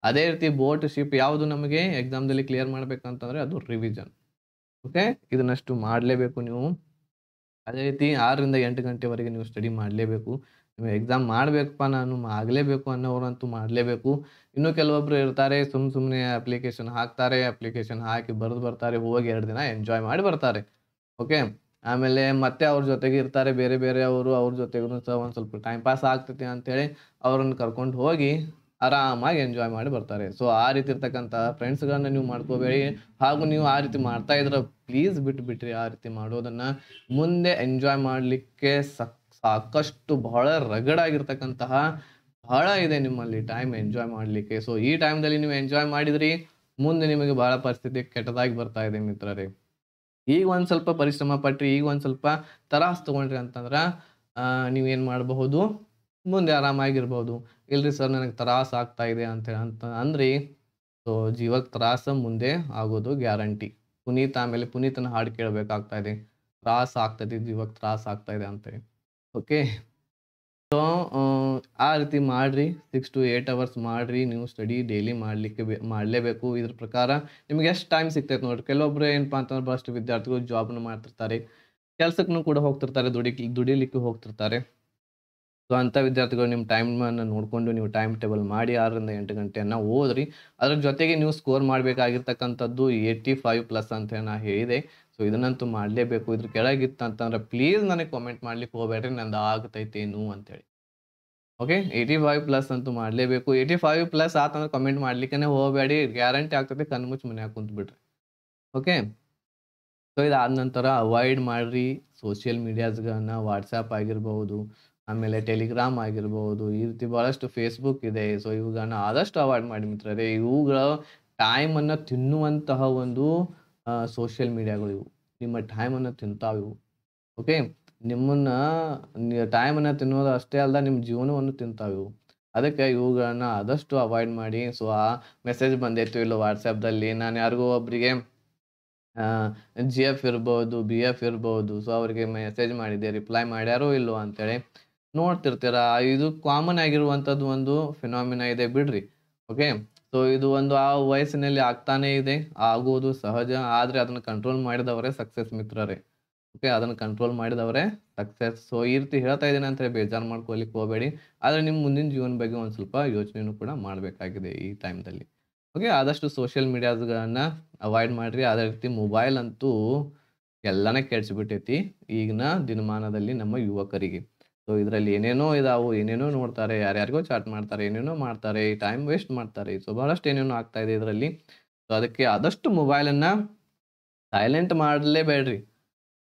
ಅದೇ ರೀತಿ ಬೋಟ್ ಶಿಪ್ ಯಾವುದು ನಮಗೆ ಎಕ್ಸಾಮ್ದಲ್ಲಿ ಕ್ಲಿಯರ್ ಮಾಡ್ಬೇಕಂತಂದ್ರೆ ಅದು ರಿವಿಜನ್ ಓಕೆ ಇದನ್ನಷ್ಟು ಮಾಡಲೇಬೇಕು ನೀವು ಅದೇ ರೀತಿ ಆರರಿಂದ ಎಂಟು ಗಂಟೆವರೆಗೆ ನೀವು ಸ್ಟಡಿ ಮಾಡಲೇಬೇಕು ನೀವು ಎಕ್ಸಾಮ್ ಮಾಡಬೇಕಪ್ಪ ನಾನು ಆಗಲೇಬೇಕು ಅನ್ನೋರಂತೂ ಮಾಡಲೇಬೇಕು ಇನ್ನೂ ಕೆಲವೊಬ್ಬರು ಇರ್ತಾರೆ ಸುಮ್ ಸುಮ್ಮನೆ ಅಪ್ಲಿಕೇಶನ್ ಹಾಕ್ತಾರೆ ಅಪ್ಲಿಕೇಶನ್ ಹಾಕಿ ಬರೆದು ಬರ್ತಾರೆ ಹೋಗಿ ಎರಡು ದಿನ ಎಂಜಾಯ್ ಮಾಡಿ ಬರ್ತಾರೆ ಓಕೆ ಆಮೇಲೆ ಮತ್ತೆ ಅವ್ರ ಜೊತೆಗೆ ಇರ್ತಾರೆ ಬೇರೆ ಬೇರೆ ಅವರು ಅವ್ರ ಜೊತೆಗೂ ಸಹ ಒಂದು ಸ್ವಲ್ಪ ಟೈಮ್ ಪಾಸ್ ಆಗ್ತೈತಿ ಅಂತೇಳಿ ಅವ್ರನ್ನ ಕರ್ಕೊಂಡು ಹೋಗಿ ಆರಾಮಾಗಿ ಎಂಜಾಯ್ ಮಾಡಿ ಬರ್ತಾರೆ ಸೊ ಆ ರೀತಿ ಇರ್ತಕ್ಕಂಥ ಫ್ರೆಂಡ್ಸ್ಗಳನ್ನ ನೀವು ಮಾಡ್ಕೋಬೇಡಿ ಹಾಗೂ ನೀವು ಆ ರೀತಿ ಮಾಡ್ತಾ ಇದ್ರೆ ಪ್ಲೀಸ್ ಬಿಟ್ಟು ಬಿಟ್ರಿ ಆ ರೀತಿ ಮಾಡೋದನ್ನು ಮುಂದೆ ಎಂಜಾಯ್ ಮಾಡಲಿಕ್ಕೆ ಸಕ್ ಸಾಕಷ್ಟು ಬಹಳ ರಗಡಾಗಿರ್ತಕ್ಕಂತಹ ಬಹಳ ಇದೆ ನಿಮ್ಮಲ್ಲಿ ಟೈಮ್ ಎಂಜಾಯ್ ಮಾಡಲಿಕ್ಕೆ ಸೊ ಈ ಟೈಮ್ದಲ್ಲಿ ನೀವು ಎಂಜಾಯ್ ಮಾಡಿದ್ರಿ ಮುಂದೆ ನಿಮಗೆ ಬಹಳ ಪರಿಸ್ಥಿತಿ ಕೆಟ್ಟದಾಗಿ ಬರ್ತಾ ಇದೆ ಮಿತ್ರರೇ ಈಗ ಒಂದು ಸ್ವಲ್ಪ ಪರಿಶ್ರಮ ಪಟ್ರಿ ಈಗ ಒಂದು ಸ್ವಲ್ಪ ತರಾಸ್ ತೊಗೊಂಡ್ರಿ ಅಂತಂದ್ರೆ ನೀವೇನು ಮಾಡಬಹುದು ಮುಂದೆ ಆರಾಮಾಗಿರ್ಬೋದು ಇಲ್ರಿ ಸರ್ ನನಗೆ ತ್ರಾಸ ಆಗ್ತಾ ಇದೆ ಅಂತ ಅಂತ ಅಂದ್ರಿ ಸೊ ಜೀವಕ್ಕೆ ತ್ರಾಸ ಮುಂದೆ ಆಗೋದು ಗ್ಯಾರಂಟಿ ಪುನೀತ್ ಆಮೇಲೆ ಪುನೀತನ ಹಾಡು ಕೇಳಬೇಕಾಗ್ತಾ ಇದೆ ತ್ರಾಸ ಆಗ್ತದೆ ಜೀವಕ್ಕೆ ತ್ರಾಸ ಆಗ್ತಾ ಇದೆ ಅಂತೇಳಿ ಓಕೆ ಸೊ ಆ ರೀತಿ ಮಾಡಿರಿ ಸಿಕ್ಸ್ ಟು ಏಯ್ಟ್ ಅವರ್ಸ್ ಮಾಡಿರಿ ನೀವು ಸ್ಟಡಿ ಡೈಲಿ ಮಾಡಲಿಕ್ಕೆ ಮಾಡಲೇಬೇಕು ಇದ್ರ ಪ್ರಕಾರ ನಿಮ್ಗೆ ಎಷ್ಟು ಟೈಮ್ ಸಿಗ್ತೈತೆ ನೋಡಿರಿ ಕೆಲವೊಬ್ರು ಏನಪ್ಪ ಅಂತಂದ್ರೆ ಬಹಳಷ್ಟು ವಿದ್ಯಾರ್ಥಿಗಳು ಜಾಬ್ನ ಮಾಡ್ತಿರ್ತಾರೆ ಕೆಲ್ಸಕ್ಕೂ ಕೂಡ ಹೋಗ್ತಿರ್ತಾರೆ ದುಡಿ ದುಡಿಲಿಕ್ಕೆ ಹೋಗ್ತಿರ್ತಾರೆ ಸೊ ಅಂಥ ವಿದ್ಯಾರ್ಥಿಗಳು ನಿಮ್ಮ ಟೈಮನ್ನು ನೋಡಿಕೊಂಡು ನೀವು ಟೈಮ್ ಟೇಬಲ್ ಮಾಡಿ ಆರರಿಂದ ಎಂಟು ಗಂಟೆಯನ್ನು ಓದ್ರಿ ಅದ್ರ ಜೊತೆಗೆ ನೀವು ಸ್ಕೋರ್ ಮಾಡಬೇಕಾಗಿರ್ತಕ್ಕಂಥದ್ದು ಏಯ್ಟಿ ಫೈವ್ ಪ್ಲಸ್ ಅಂತ ನಾ ನಾನು ಹೇಳಿದೆ ಸೊ ಇದನ್ನಂತೂ ಮಾಡಲೇಬೇಕು ಇದ್ರ ಕೆಳಗಿತ್ತು ಅಂತಂದ್ರೆ ಪ್ಲೀಸ್ ನನಗೆ ಕಾಮೆಂಟ್ ಮಾಡ್ಲಿಕ್ಕೆ ಹೋಗ್ಬೇಡ್ರಿ ನಂದು ಆಗ್ತೈತೇನು ಅಂತೇಳಿ ಓಕೆ ಏಯ್ಟಿ ಫೈವ್ ಪ್ಲಸ್ ಅಂತೂ ಮಾಡಲೇಬೇಕು ಏಯ್ಟಿ ಫೈವ್ ಪ್ಲಸ್ ಆತಂದ್ರೆ ಕಮೆಂಟ್ ಮಾಡ್ಲಿಕ್ಕೆ ಹೋಗಬೇಡಿ ಗ್ಯಾರಂಟಿ ಆಗ್ತದೆ ಕಣ್ಮುಚ್ಚಿ ಮನೆ ಹಾಕುಂತ ಬಿಡ್ರಿ ಓಕೆ ಸೊ ಇದಾದ ನಂತರ ಅವಾಯ್ಡ್ ಮಾಡಿರಿ ಸೋಷಿಯಲ್ ಮೀಡಿಯಾಸ್ಗಳನ್ನ ವಾಟ್ಸಪ್ ಆಗಿರ್ಬೋದು ಆಮೇಲೆ ಟೆಲಿಗ್ರಾಮ್ ಆಗಿರ್ಬೋದು ಈ ರೀತಿ ಭಾಳಷ್ಟು ಫೇಸ್ಬುಕ್ ಇದೆ ಸೊ ಇವುಗಳನ್ನ ಆದಷ್ಟು ಅವಾಯ್ಡ್ ಮಾಡಿ ಮಿತ್ರರೇ ಇವುಗಳ ಟೈಮನ್ನು ತಿನ್ನುವಂತಹ ಒಂದು ಸೋಷಿಯಲ್ ಮೀಡಿಯಾಗಳು ಇವು ನಿಮ್ಮ ಟೈಮನ್ನು ಇವು ಓಕೆ ನಿಮ್ಮನ್ನು ಟೈಮನ್ನು ತಿನ್ನೋದು ಅಷ್ಟೇ ಅಲ್ಲ ನಿಮ್ಮ ಜೀವನವನ್ನು ಇವು ಅದಕ್ಕೆ ಇವುಗಳನ್ನ ಆದಷ್ಟು ಅವಾಯ್ಡ್ ಮಾಡಿ ಸೊ ಆ ಮೆಸೇಜ್ ಬಂದೈತು ಇಲ್ಲ ವಾಟ್ಸಪ್ದಲ್ಲಿ ನಾನು ಯಾರಿಗೋ ಒಬ್ಬರಿಗೆ ಜಿ ಎಫ್ ಇರ್ಬೋದು ಬಿ ಎಫ್ ಇರ್ಬೋದು ಸೊ ಅವರಿಗೆ ಮೆಸೇಜ್ ಮಾಡಿದೆ ರಿಪ್ಲೈ ಮಾಡ್ಯಾರೋ ಇಲ್ಲೋ ಅಂತೇಳಿ ನೋಡ್ತಿರ್ತೀರ ಇದು ಕಾಮನ್ ಆಗಿರುವಂಥದ್ದು ಒಂದು ಫಿನಾಮಿನಾ ಇದೆ ಬಿಡ್ರಿ ಓಕೆ ಸೊ ಇದು ಒಂದು ಆ ವಯಸ್ಸಿನಲ್ಲಿ ಆಗ್ತಾನೇ ಇದೆ ಆಗುವುದು ಸಹಜ ಆದರೆ ಅದನ್ನು ಕಂಟ್ರೋಲ್ ಮಾಡಿದವರೇ ಸಕ್ಸಸ್ ಮಿತ್ರರೇ ಓಕೆ ಅದನ್ನು ಕಂಟ್ರೋಲ್ ಮಾಡಿದವರೇ ಸಕ್ಸಸ್ ಸೊ ಈ ರೀತಿ ಹೇಳ್ತಾ ಇದ್ದೀನಿ ಅಂತ ಬೇಜಾರು ಮಾಡ್ಕೊಲಿಕ್ಕೆ ಹೋಗಬೇಡಿ ಆದರೆ ನಿಮ್ಮ ಮುಂದಿನ ಜೀವನ ಬಗ್ಗೆ ಒಂದು ಸ್ವಲ್ಪ ಯೋಚನೆಯೂ ಕೂಡ ಮಾಡಬೇಕಾಗಿದೆ ಈ ಟೈಮ್ದಲ್ಲಿ ಓಕೆ ಆದಷ್ಟು ಸೋಷಿಯಲ್ ಮೀಡಿಯಾಸ್ಗಳನ್ನು ಅವಾಯ್ಡ್ ಮಾಡಿರಿ ಅದೇ ರೀತಿ ಮೊಬೈಲ್ ಅಂತೂ ಎಲ್ಲನೇ ಕೆಡ್ಸಿಬಿಟ್ಟೈತಿ ಈಗಿನ ದಿನಮಾನದಲ್ಲಿ ನಮ್ಮ ಯುವಕರಿಗೆ ಸೊ ಇದರಲ್ಲಿ ಏನೇನೋ ಇದಾವು ಏನೇನೋ ನೋಡ್ತಾರೆ ಯಾರ್ಯಾರಿಗೋ ಚಾಟ್ ಮಾಡ್ತಾರೆ ಏನೇನೋ ಮಾಡ್ತಾರೆ ಟೈಮ್ ವೇಸ್ಟ್ ಮಾಡ್ತಾರೆ ಸೊ ಬಹಳಷ್ಟು ಏನೇನೋ ಆಗ್ತಾ ಇದೆ ಇದರಲ್ಲಿ ಸೊ ಅದಕ್ಕೆ ಆದಷ್ಟು ಮೊಬೈಲನ್ನು ಸೈಲೆಂಟ್ ಮಾಡಲೇಬೇಡ್ರಿ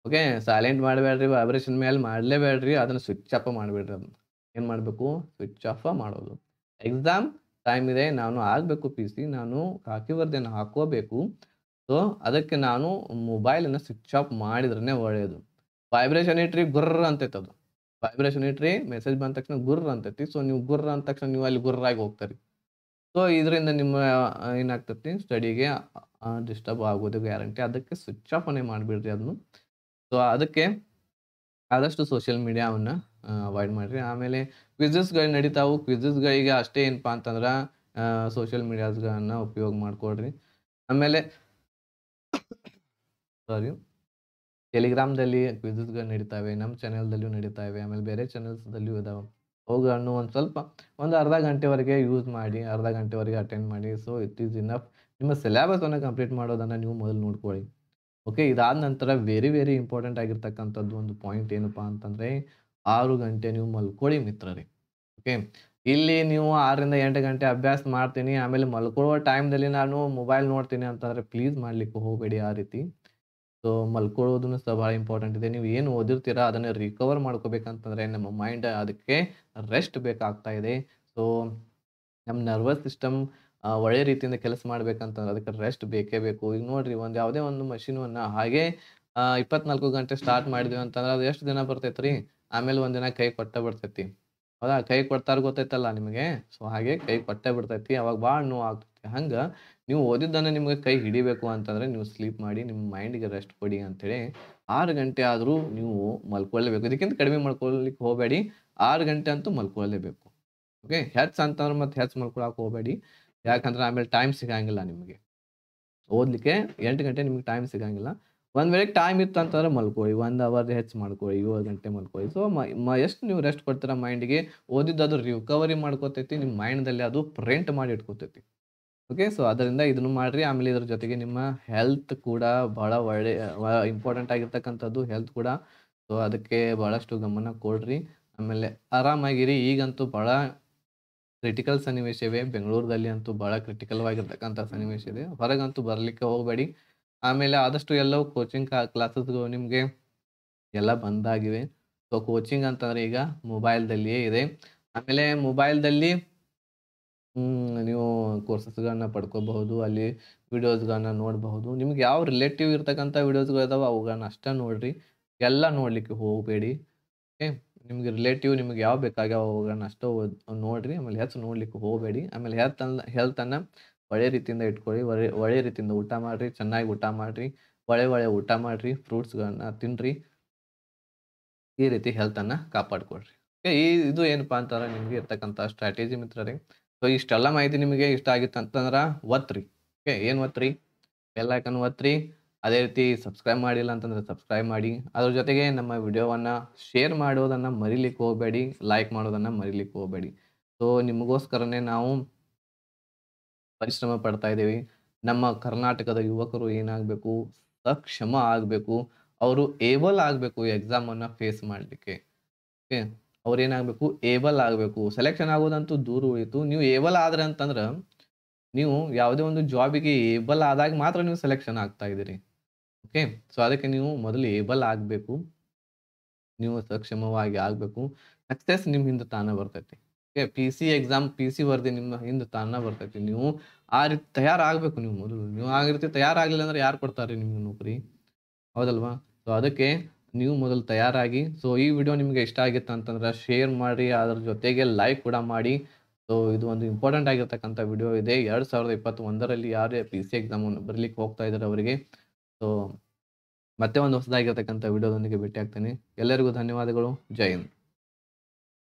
ಓಕೆ ಸೈಲೆಂಟ್ ಮಾಡಬೇಡ್ರಿ ವೈಬ್ರೇಷನ್ ಮೇಲೆ ಮಾಡಲೇಬೇಡ್ರಿ ಅದನ್ನು ಸ್ವಿಚ್ ಆಫ್ ಮಾಡಬೇಡ್ರಿ ಅದನ್ನು ಏನು ಮಾಡಬೇಕು ಸ್ವಿಚ್ ಆಫ್ ಮಾಡೋದು ಎಕ್ಸಾಮ್ ಟೈಮ್ ಇದೆ ನಾನು ಆಗಬೇಕು ಪಿ ಸಿ ನಾನು ಕಾಕಿವರ್ದೇನ ಹಾಕೋಬೇಕು ಸೊ ಅದಕ್ಕೆ ನಾನು ಮೊಬೈಲನ್ನು ಸ್ವಿಚ್ ಆಫ್ ಮಾಡಿದ್ರೇ ಒಳ್ಳೆಯದು ವೈಬ್ರೇಷನ್ ಇಟ್ರಿ ಗುರ್ರ ಅಂತೈತದು ವೈಬ್ರೇಷನ್ ಇಟ್ರಿ ಮೆಸೇಜ್ ಬಂದ ತಕ್ಷಣ ಗುರ್ರ ಅಂತೈತಿ ಸೊ ನೀವು ಗುರ್ರ ಅಂದ ತಕ್ಷಣ ನೀವು ಅಲ್ಲಿ ಗುರ್ರಾಗಿ ಹೋಗ್ತಾರಿ ಸೊ ಇದರಿಂದ ನಿಮ್ಮ ಏನಾಗ್ತತಿ ಸ್ಟಡಿಗೆ ಡಿಸ್ಟರ್ಬ್ ಆಗೋದು ಗ್ಯಾರಂಟಿ ಅದಕ್ಕೆ ಸ್ವಿಚ್ ಆಫ್ ಅನ್ನೇ ಮಾಡಿಬಿಡ್ರಿ ಅದನ್ನು ಸೊ ಅದಕ್ಕೆ ಆದಷ್ಟು ಸೋಷಿಯಲ್ ಮೀಡಿಯಾವನ್ನು ಅವಾಯ್ಡ್ ಮಾಡಿರಿ ಆಮೇಲೆ ಕ್ವಿಸಸ್ಗಳು ನಡೀತಾವು ಕ್ವಿಸಸ್ಗಳಿಗೆ ಅಷ್ಟೇ ಏನಪ್ಪ ಅಂತಂದ್ರೆ ಸೋಷಿಯಲ್ ಮೀಡಿಯಾಸ್ಗಳನ್ನು ಉಪಯೋಗ ಮಾಡಿಕೊಡ್ರಿ ಆಮೇಲೆ ಸಾರಿ ಟೆಲಿಗ್ರಾಮ್ದಲ್ಲಿ ಕ್ವಿಝಸ್ಗಳು ನಡೀತಾವೆ ನಮ್ಮ ಚಾನೆಲ್ದಲ್ಲೂ ನಡೀತಾ ಇವೆ ಆಮೇಲೆ ಬೇರೆ ಚಾನೆಲ್ಸ್ದಲ್ಲೂ ಇದಾವೆ ಅವುಗಳನ್ನು ಒಂದು ಸ್ವಲ್ಪ ಒಂದು ಅರ್ಧ ಗಂಟೆವರೆಗೆ ಯೂಸ್ ಮಾಡಿ ಅರ್ಧ ಗಂಟೆವರೆಗೆ ಅಟೆಂಡ್ ಮಾಡಿ ಸೊ ಇಟ್ ಈಸ್ ಇನಫ್ ನಿಮ್ಮ ಸಿಲೆಬಸನ್ನು ಕಂಪ್ಲೀಟ್ ಮಾಡೋದನ್ನು ನೀವು ಮೊದಲು ನೋಡ್ಕೊಳ್ಳಿ ಓಕೆ ಇದಾದ ನಂತರ ವೆರಿ ವೆರಿ ಇಂಪಾರ್ಟೆಂಟ್ ಆಗಿರ್ತಕ್ಕಂಥದ್ದು ಒಂದು ಪಾಯಿಂಟ್ ಏನಪ್ಪ ಅಂತಂದರೆ ಆರು ಗಂಟೆ ನೀವು ಮಲ್ಕೊಳ್ಳಿ ಮಿತ್ರರೇ ಓಕೆ ಇಲ್ಲಿ ನೀವು ಆರರಿಂದ ಎಂಟು ಗಂಟೆ ಅಭ್ಯಾಸ ಮಾಡ್ತೀನಿ ಆಮೇಲೆ ಮಲ್ಕೊಳ್ಳೋ ಟೈಮ್ದಲ್ಲಿ ನಾನು ಮೊಬೈಲ್ ನೋಡ್ತೀನಿ ಅಂತಂದರೆ ಪ್ಲೀಸ್ ಮಾಡಲಿಕ್ಕೆ ಹೋಗಬೇಡಿ ಆ ರೀತಿ ಸೊ ಮಲ್ಕೊಳ್ಳೋದನ್ನು ಸಹ ಭಾಳ ಇಂಪಾರ್ಟೆಂಟ್ ಇದೆ ನೀವು ಏನು ಓದಿರ್ತೀರಾ ಅದನ್ನು ರಿಕವರ್ ಮಾಡ್ಕೋಬೇಕಂತಂದರೆ ನಮ್ಮ ಮೈಂಡ್ ಅದಕ್ಕೆ ರೆಸ್ಟ್ ಬೇಕಾಗ್ತಾ ಇದೆ ಸೊ ನಮ್ಮ ನರ್ವಸ್ ಸಿಸ್ಟಮ್ ಒಳ್ಳೆ ರೀತಿಯಿಂದ ಕೆಲಸ ಮಾಡ್ಬೇಕಂತಂದ್ರೆ ಅದಕ್ಕೆ ರೆಸ್ಟ್ ಬೇಕೇ ಬೇಕು ಈಗ ನೋಡ್ರಿ ಒಂದು ಯಾವುದೇ ಒಂದು ಮಷೀನನ್ನು ಹಾಗೆ ಇಪ್ಪತ್ನಾಲ್ಕು ಗಂಟೆ ಸ್ಟಾರ್ಟ್ ಮಾಡಿದ್ವಿ ಅಂತಂದ್ರೆ ಅದು ಎಷ್ಟು ದಿನ ಬರ್ತೈತೆ ರೀ ಆಮೇಲೆ ದಿನ ಕೈ ಕೊಟ್ಟ ಬಿಡ್ತೈತಿ ಹೌದಾ ಕೈ ಕೊಡ್ತಾರ ಗೊತ್ತೈತಲ್ಲ ನಿಮಗೆ ಸೊ ಹಾಗೆ ಕೈ ಕೊಟ್ಟೆ ಬಿಡ್ತೈತಿ ಅವಾಗ ಭಾಳ ನೋವು ಆಗ್ತೈತಿ ಹಂಗೆ ನೀವು ಓದಿದ್ದನ್ನು ನಿಮಗೆ ಕೈ ಹಿಡಿಬೇಕು ಅಂತಂದರೆ ನೀವು ಸ್ಲೀಪ್ ಮಾಡಿ ನಿಮ್ಮ ಮೈಂಡಿಗೆ ರೆಸ್ಟ್ ಕೊಡಿ ಅಂತೇಳಿ ಆರು ಗಂಟೆ ಆದರೂ ನೀವು ಮಲ್ಕೊಳ್ಳೇಬೇಕು ಇದಕ್ಕಿಂತ ಕಡಿಮೆ ಮಲ್ಕೊಳ್ಳಿಕ್ಕೆ ಹೋಗಬೇಡಿ ಆರು ಗಂಟೆ ಅಂತೂ ಮಲ್ಕೊಳ್ಳೇಬೇಕು ಓಕೆ ಹೆಚ್ಚು ಅಂತಂದ್ರೆ ಮತ್ತೆ ಹೆಚ್ಚು ಮಲ್ಕೊಳಕ್ಕೆ ಹೋಗಬೇಡಿ ಯಾಕಂದ್ರೆ ಆಮೇಲೆ ಟೈಮ್ ಸಿಗಂಗಿಲ್ಲ ನಿಮಗೆ ಓದಲಿಕ್ಕೆ ಎಂಟು ಗಂಟೆ ನಿಮಗೆ ಟೈಮ್ ಸಿಗಂಗಿಲ್ಲ ಒಂದು ವೇಳೆ ಟೈಮ್ ಇತ್ತು ಅಂತಂದ್ರೆ ಮಲ್ಕೊಳ್ಳಿ ಒಂದು ಅವರ್ ಹೆಚ್ಚು ಮಾಡ್ಕೊಳ್ಳಿ ಏಳು ಗಂಟೆ ಮಲ್ಕೊಳ್ಳಿ ಸೊ ಮ ಎಷ್ಟು ನೀವು ರೆಸ್ಟ್ ಕೊಡ್ತೀರಾ ಮೈಂಡಿಗೆ ಓದಿದ್ದು ಅದು ರಿಕವರಿ ಮಾಡ್ಕೋತೈತಿ ನಿಮ್ಮ ಮೈಂಡಲ್ಲಿ ಅದು ಪ್ರಿಂಟ್ ಮಾಡಿ ಇಟ್ಕೋತೈತಿ ಓಕೆ ಸೊ ಅದರಿಂದ ಇದನ್ನು ಮಾಡಿರಿ ಆಮೇಲೆ ಇದ್ರ ಜೊತೆಗೆ ನಿಮ್ಮ ಹೆಲ್ತ್ ಕೂಡ ಭಾಳ ಒಳ್ಳೆ ಇಂಪಾರ್ಟೆಂಟ್ ಆಗಿರ್ತಕ್ಕಂಥದ್ದು ಹೆಲ್ತ್ ಕೂಡ ಸೊ ಅದಕ್ಕೆ ಭಾಳಷ್ಟು ಗಮನ ಕೊಡ್ರಿ ಆಮೇಲೆ ಆರಾಮಾಗಿರಿ ಈಗಂತೂ ಭಾಳ ಕ್ರಿಟಿಕಲ್ ಸನ್ನಿವೇಶವೇ ಬೆಂಗಳೂರಲ್ಲಿ ಅಂತೂ ಭಾಳ ಕ್ರಿಟಿಕಲ್ವಾಗಿರ್ತಕ್ಕಂಥ ಸನ್ನಿವೇಶ ಇದೆ ಹೊರಗಂತೂ ಬರಲಿಕ್ಕೆ ಹೋಗಬೇಡಿ ಆಮೇಲೆ ಆದಷ್ಟು ಎಲ್ಲವೂ ಕೋಚಿಂಗ್ ಕ್ಲಾಸಸ್ಗಳು ನಿಮಗೆ ಎಲ್ಲ ಬಂದಾಗಿವೆ ಸೊ ಕೋಚಿಂಗ್ ಅಂತಂದರೆ ಈಗ ಮೊಬೈಲ್ದಲ್ಲಿಯೇ ಇದೆ ಆಮೇಲೆ ಮೊಬೈಲ್ದಲ್ಲಿ ನೀವು ಕೋರ್ಸಸ್ಗಳನ್ನ ಪಡ್ಕೋಬಹುದು ಅಲ್ಲಿ ವಿಡಿಯೋಸ್ಗಳನ್ನ ನೋಡಬಹುದು ನಿಮ್ಗೆ ಯಾವ ರಿಲೇಟಿವ್ ಇರ್ತಕ್ಕಂಥ ಇದಾವೆ ಅವುಗಳನ್ನ ಅಷ್ಟೇ ನೋಡ್ರಿ ಎಲ್ಲ ನೋಡಲಿಕ್ಕೆ ಹೋಗಬೇಡಿ ಓಕೆ ನಿಮಗೆ ರಿಲೇಟಿವ್ ನಿಮ್ಗೆ ಯಾವ ಬೇಕಾಗ್ಯಾವ ಅವುಗಳನ್ನ ಅಷ್ಟೇ ನೋಡ್ರಿ ಆಮೇಲೆ ಹೆಚ್ಚು ನೋಡ್ಲಿಕ್ಕೆ ಹೋಗಬೇಡಿ ಆಮೇಲೆ ಹೆಲ್ತ್ ಹೆಲ್ತನ್ನು ಒಳ್ಳೆ ರೀತಿಯಿಂದ ಇಟ್ಕೊಳ್ಳಿ ಒಳ್ಳೆ ಒಳ್ಳೆ ರೀತಿಯಿಂದ ಊಟ ಮಾಡಿರಿ ಚೆನ್ನಾಗಿ ಊಟ ಮಾಡಿರಿ ಒಳ್ಳೆ ಒಳ್ಳೆ ಊಟ ಮಾಡಿರಿ ಫ್ರೂಟ್ಸ್ಗಳನ್ನ ತಿನ್ನಿರಿ ಈ ರೀತಿ ಹೆಲ್ತನ್ನು ಕಾಪಾಡಿಕೊಳ್ರಿ ಓಕೆ ಈ ಇದು ಏನಪ್ಪಾ ಅಂತಾರೆ ನಿಮಗೆ ಇರ್ತಕ್ಕಂಥ ಸ್ಟ್ರಾಟಜಿ ಮಿತ್ರರೇ ಸೊ ಇಷ್ಟೆಲ್ಲ ಮಾಹಿತಿ ನಿಮಗೆ ಇಷ್ಟ ಆಗಿತ್ತು ಅಂತಂದ್ರೆ ಒತ್ರಿ ಓಕೆ ಏನು ಒತ್ರಿ ಎಲ್ಲಾಕನ್ನು ಒತ್ರಿ ಅದೇ ರೀತಿ ಸಬ್ಸ್ಕ್ರೈಬ್ ಮಾಡಿಲ್ಲ ಅಂತಂದ್ರೆ ಸಬ್ಸ್ಕ್ರೈಬ್ ಮಾಡಿ ಅದ್ರ ಜೊತೆಗೆ ನಮ್ಮ ವಿಡಿಯೋವನ್ನು ಶೇರ್ ಮಾಡೋದನ್ನು ಮರಿಲಿಕ್ಕೆ ಹೋಗಬೇಡಿ ಲೈಕ್ ಮಾಡೋದನ್ನು ಮರಿಲಿಕ್ಕೆ ಹೋಗಬೇಡಿ ಸೊ ನಿಮಗೋಸ್ಕರನೇ ನಾವು ಪರಿಶ್ರಮ ಪಡ್ತಾ ಇದ್ದೀವಿ ನಮ್ಮ ಕರ್ನಾಟಕದ ಯುವಕರು ಏನಾಗಬೇಕು ಸಕ್ಷಮ ಆಗಬೇಕು ಅವರು ಏಬಲ್ ಆಗಬೇಕು ಎಕ್ಸಾಮನ್ನು ಫೇಸ್ ಮಾಡಲಿಕ್ಕೆ ಓಕೆ ಅವ್ರು ಏನಾಗಬೇಕು ಏಬಲ್ ಆಗಬೇಕು ಸೆಲೆಕ್ಷನ್ ಆಗೋದಂತೂ ದೂರ ಉಳಿತು ನೀವು ಏಬಲ್ ಆದ್ರೆ ಅಂತಂದ್ರೆ ನೀವು ಯಾವುದೇ ಒಂದು ಜಾಬಿಗೆ ಏಬಲ್ ಆದಾಗ ಮಾತ್ರ ನೀವು ಸೆಲೆಕ್ಷನ್ ಆಗ್ತಾ ಇದ್ದೀರಿ ಓಕೆ ಸೊ ಅದಕ್ಕೆ ನೀವು ಮೊದಲು ಏಬಲ್ ಆಗಬೇಕು ನೀವು ಸಕ್ಷಮವಾಗಿ ಆಗಬೇಕು ಸಕ್ಸೆಸ್ ನಿಮ್ಮ ಹಿಂದೆ ತಾನೇ ಬರ್ತೈತಿ okay P C exam P C ವರ್ದಿ ನಿಮ್ಮ ಹಿಂದೆ ತಾನೇ ಬರ್ತೈತಿ ನೀವು ಆ ರೀತಿ ತಯಾರಾಗಬೇಕು ನೀವು ಮೊದಲು ನೀವು ಆ ರೀತಿ ತಯಾರಾಗಲಿಲ್ಲ ಅಂದ್ರೆ ಯಾರು ಕೊಡ್ತಾರೆ ನಿಮ್ಗೆ ನೌಕರಿ ಹೌದಲ್ವಾ ಸೊ ಅದಕ್ಕೆ ನೀವು ಮೊದಲು ತಯಾರಾಗಿ ಸೊ ಈ ವಿಡಿಯೋ ನಿಮಗೆ ಇಷ್ಟ ಆಗಿತ್ತು ಅಂತಂದ್ರೆ ಶೇರ್ ಮಾಡಿ ಅದ್ರ ಜೊತೆಗೆ ಲೈಕ್ ಕೂಡ ಮಾಡಿ ಸೊ ಇದು ಒಂದು ಇಂಪಾರ್ಟೆಂಟ್ ಆಗಿರ್ತಕ್ಕಂಥ ವಿಡಿಯೋ ಇದೆ ಎರಡು ಸಾವಿರದ ಇಪ್ಪತ್ತೊಂದರಲ್ಲಿ ಯಾರು ಪಿ ಸಿ ಎಕ್ಸಾಮ್ ಬರಲಿಕ್ಕೆ ಹೋಗ್ತಾ ಇದ್ದಾರೆ ಅವರಿಗೆ ಸೊ ಮತ್ತೆ ಒಂದು ಹೊಸದಾಗಿರ್ತಕ್ಕಂಥ ವಿಡಿಯೋದೊಂದಿಗೆ ಭೇಟಿ ಆಗ್ತೇನೆ ಎಲ್ಲರಿಗೂ ಧನ್ಯವಾದಗಳು ಜೈ ಹಿಂದ್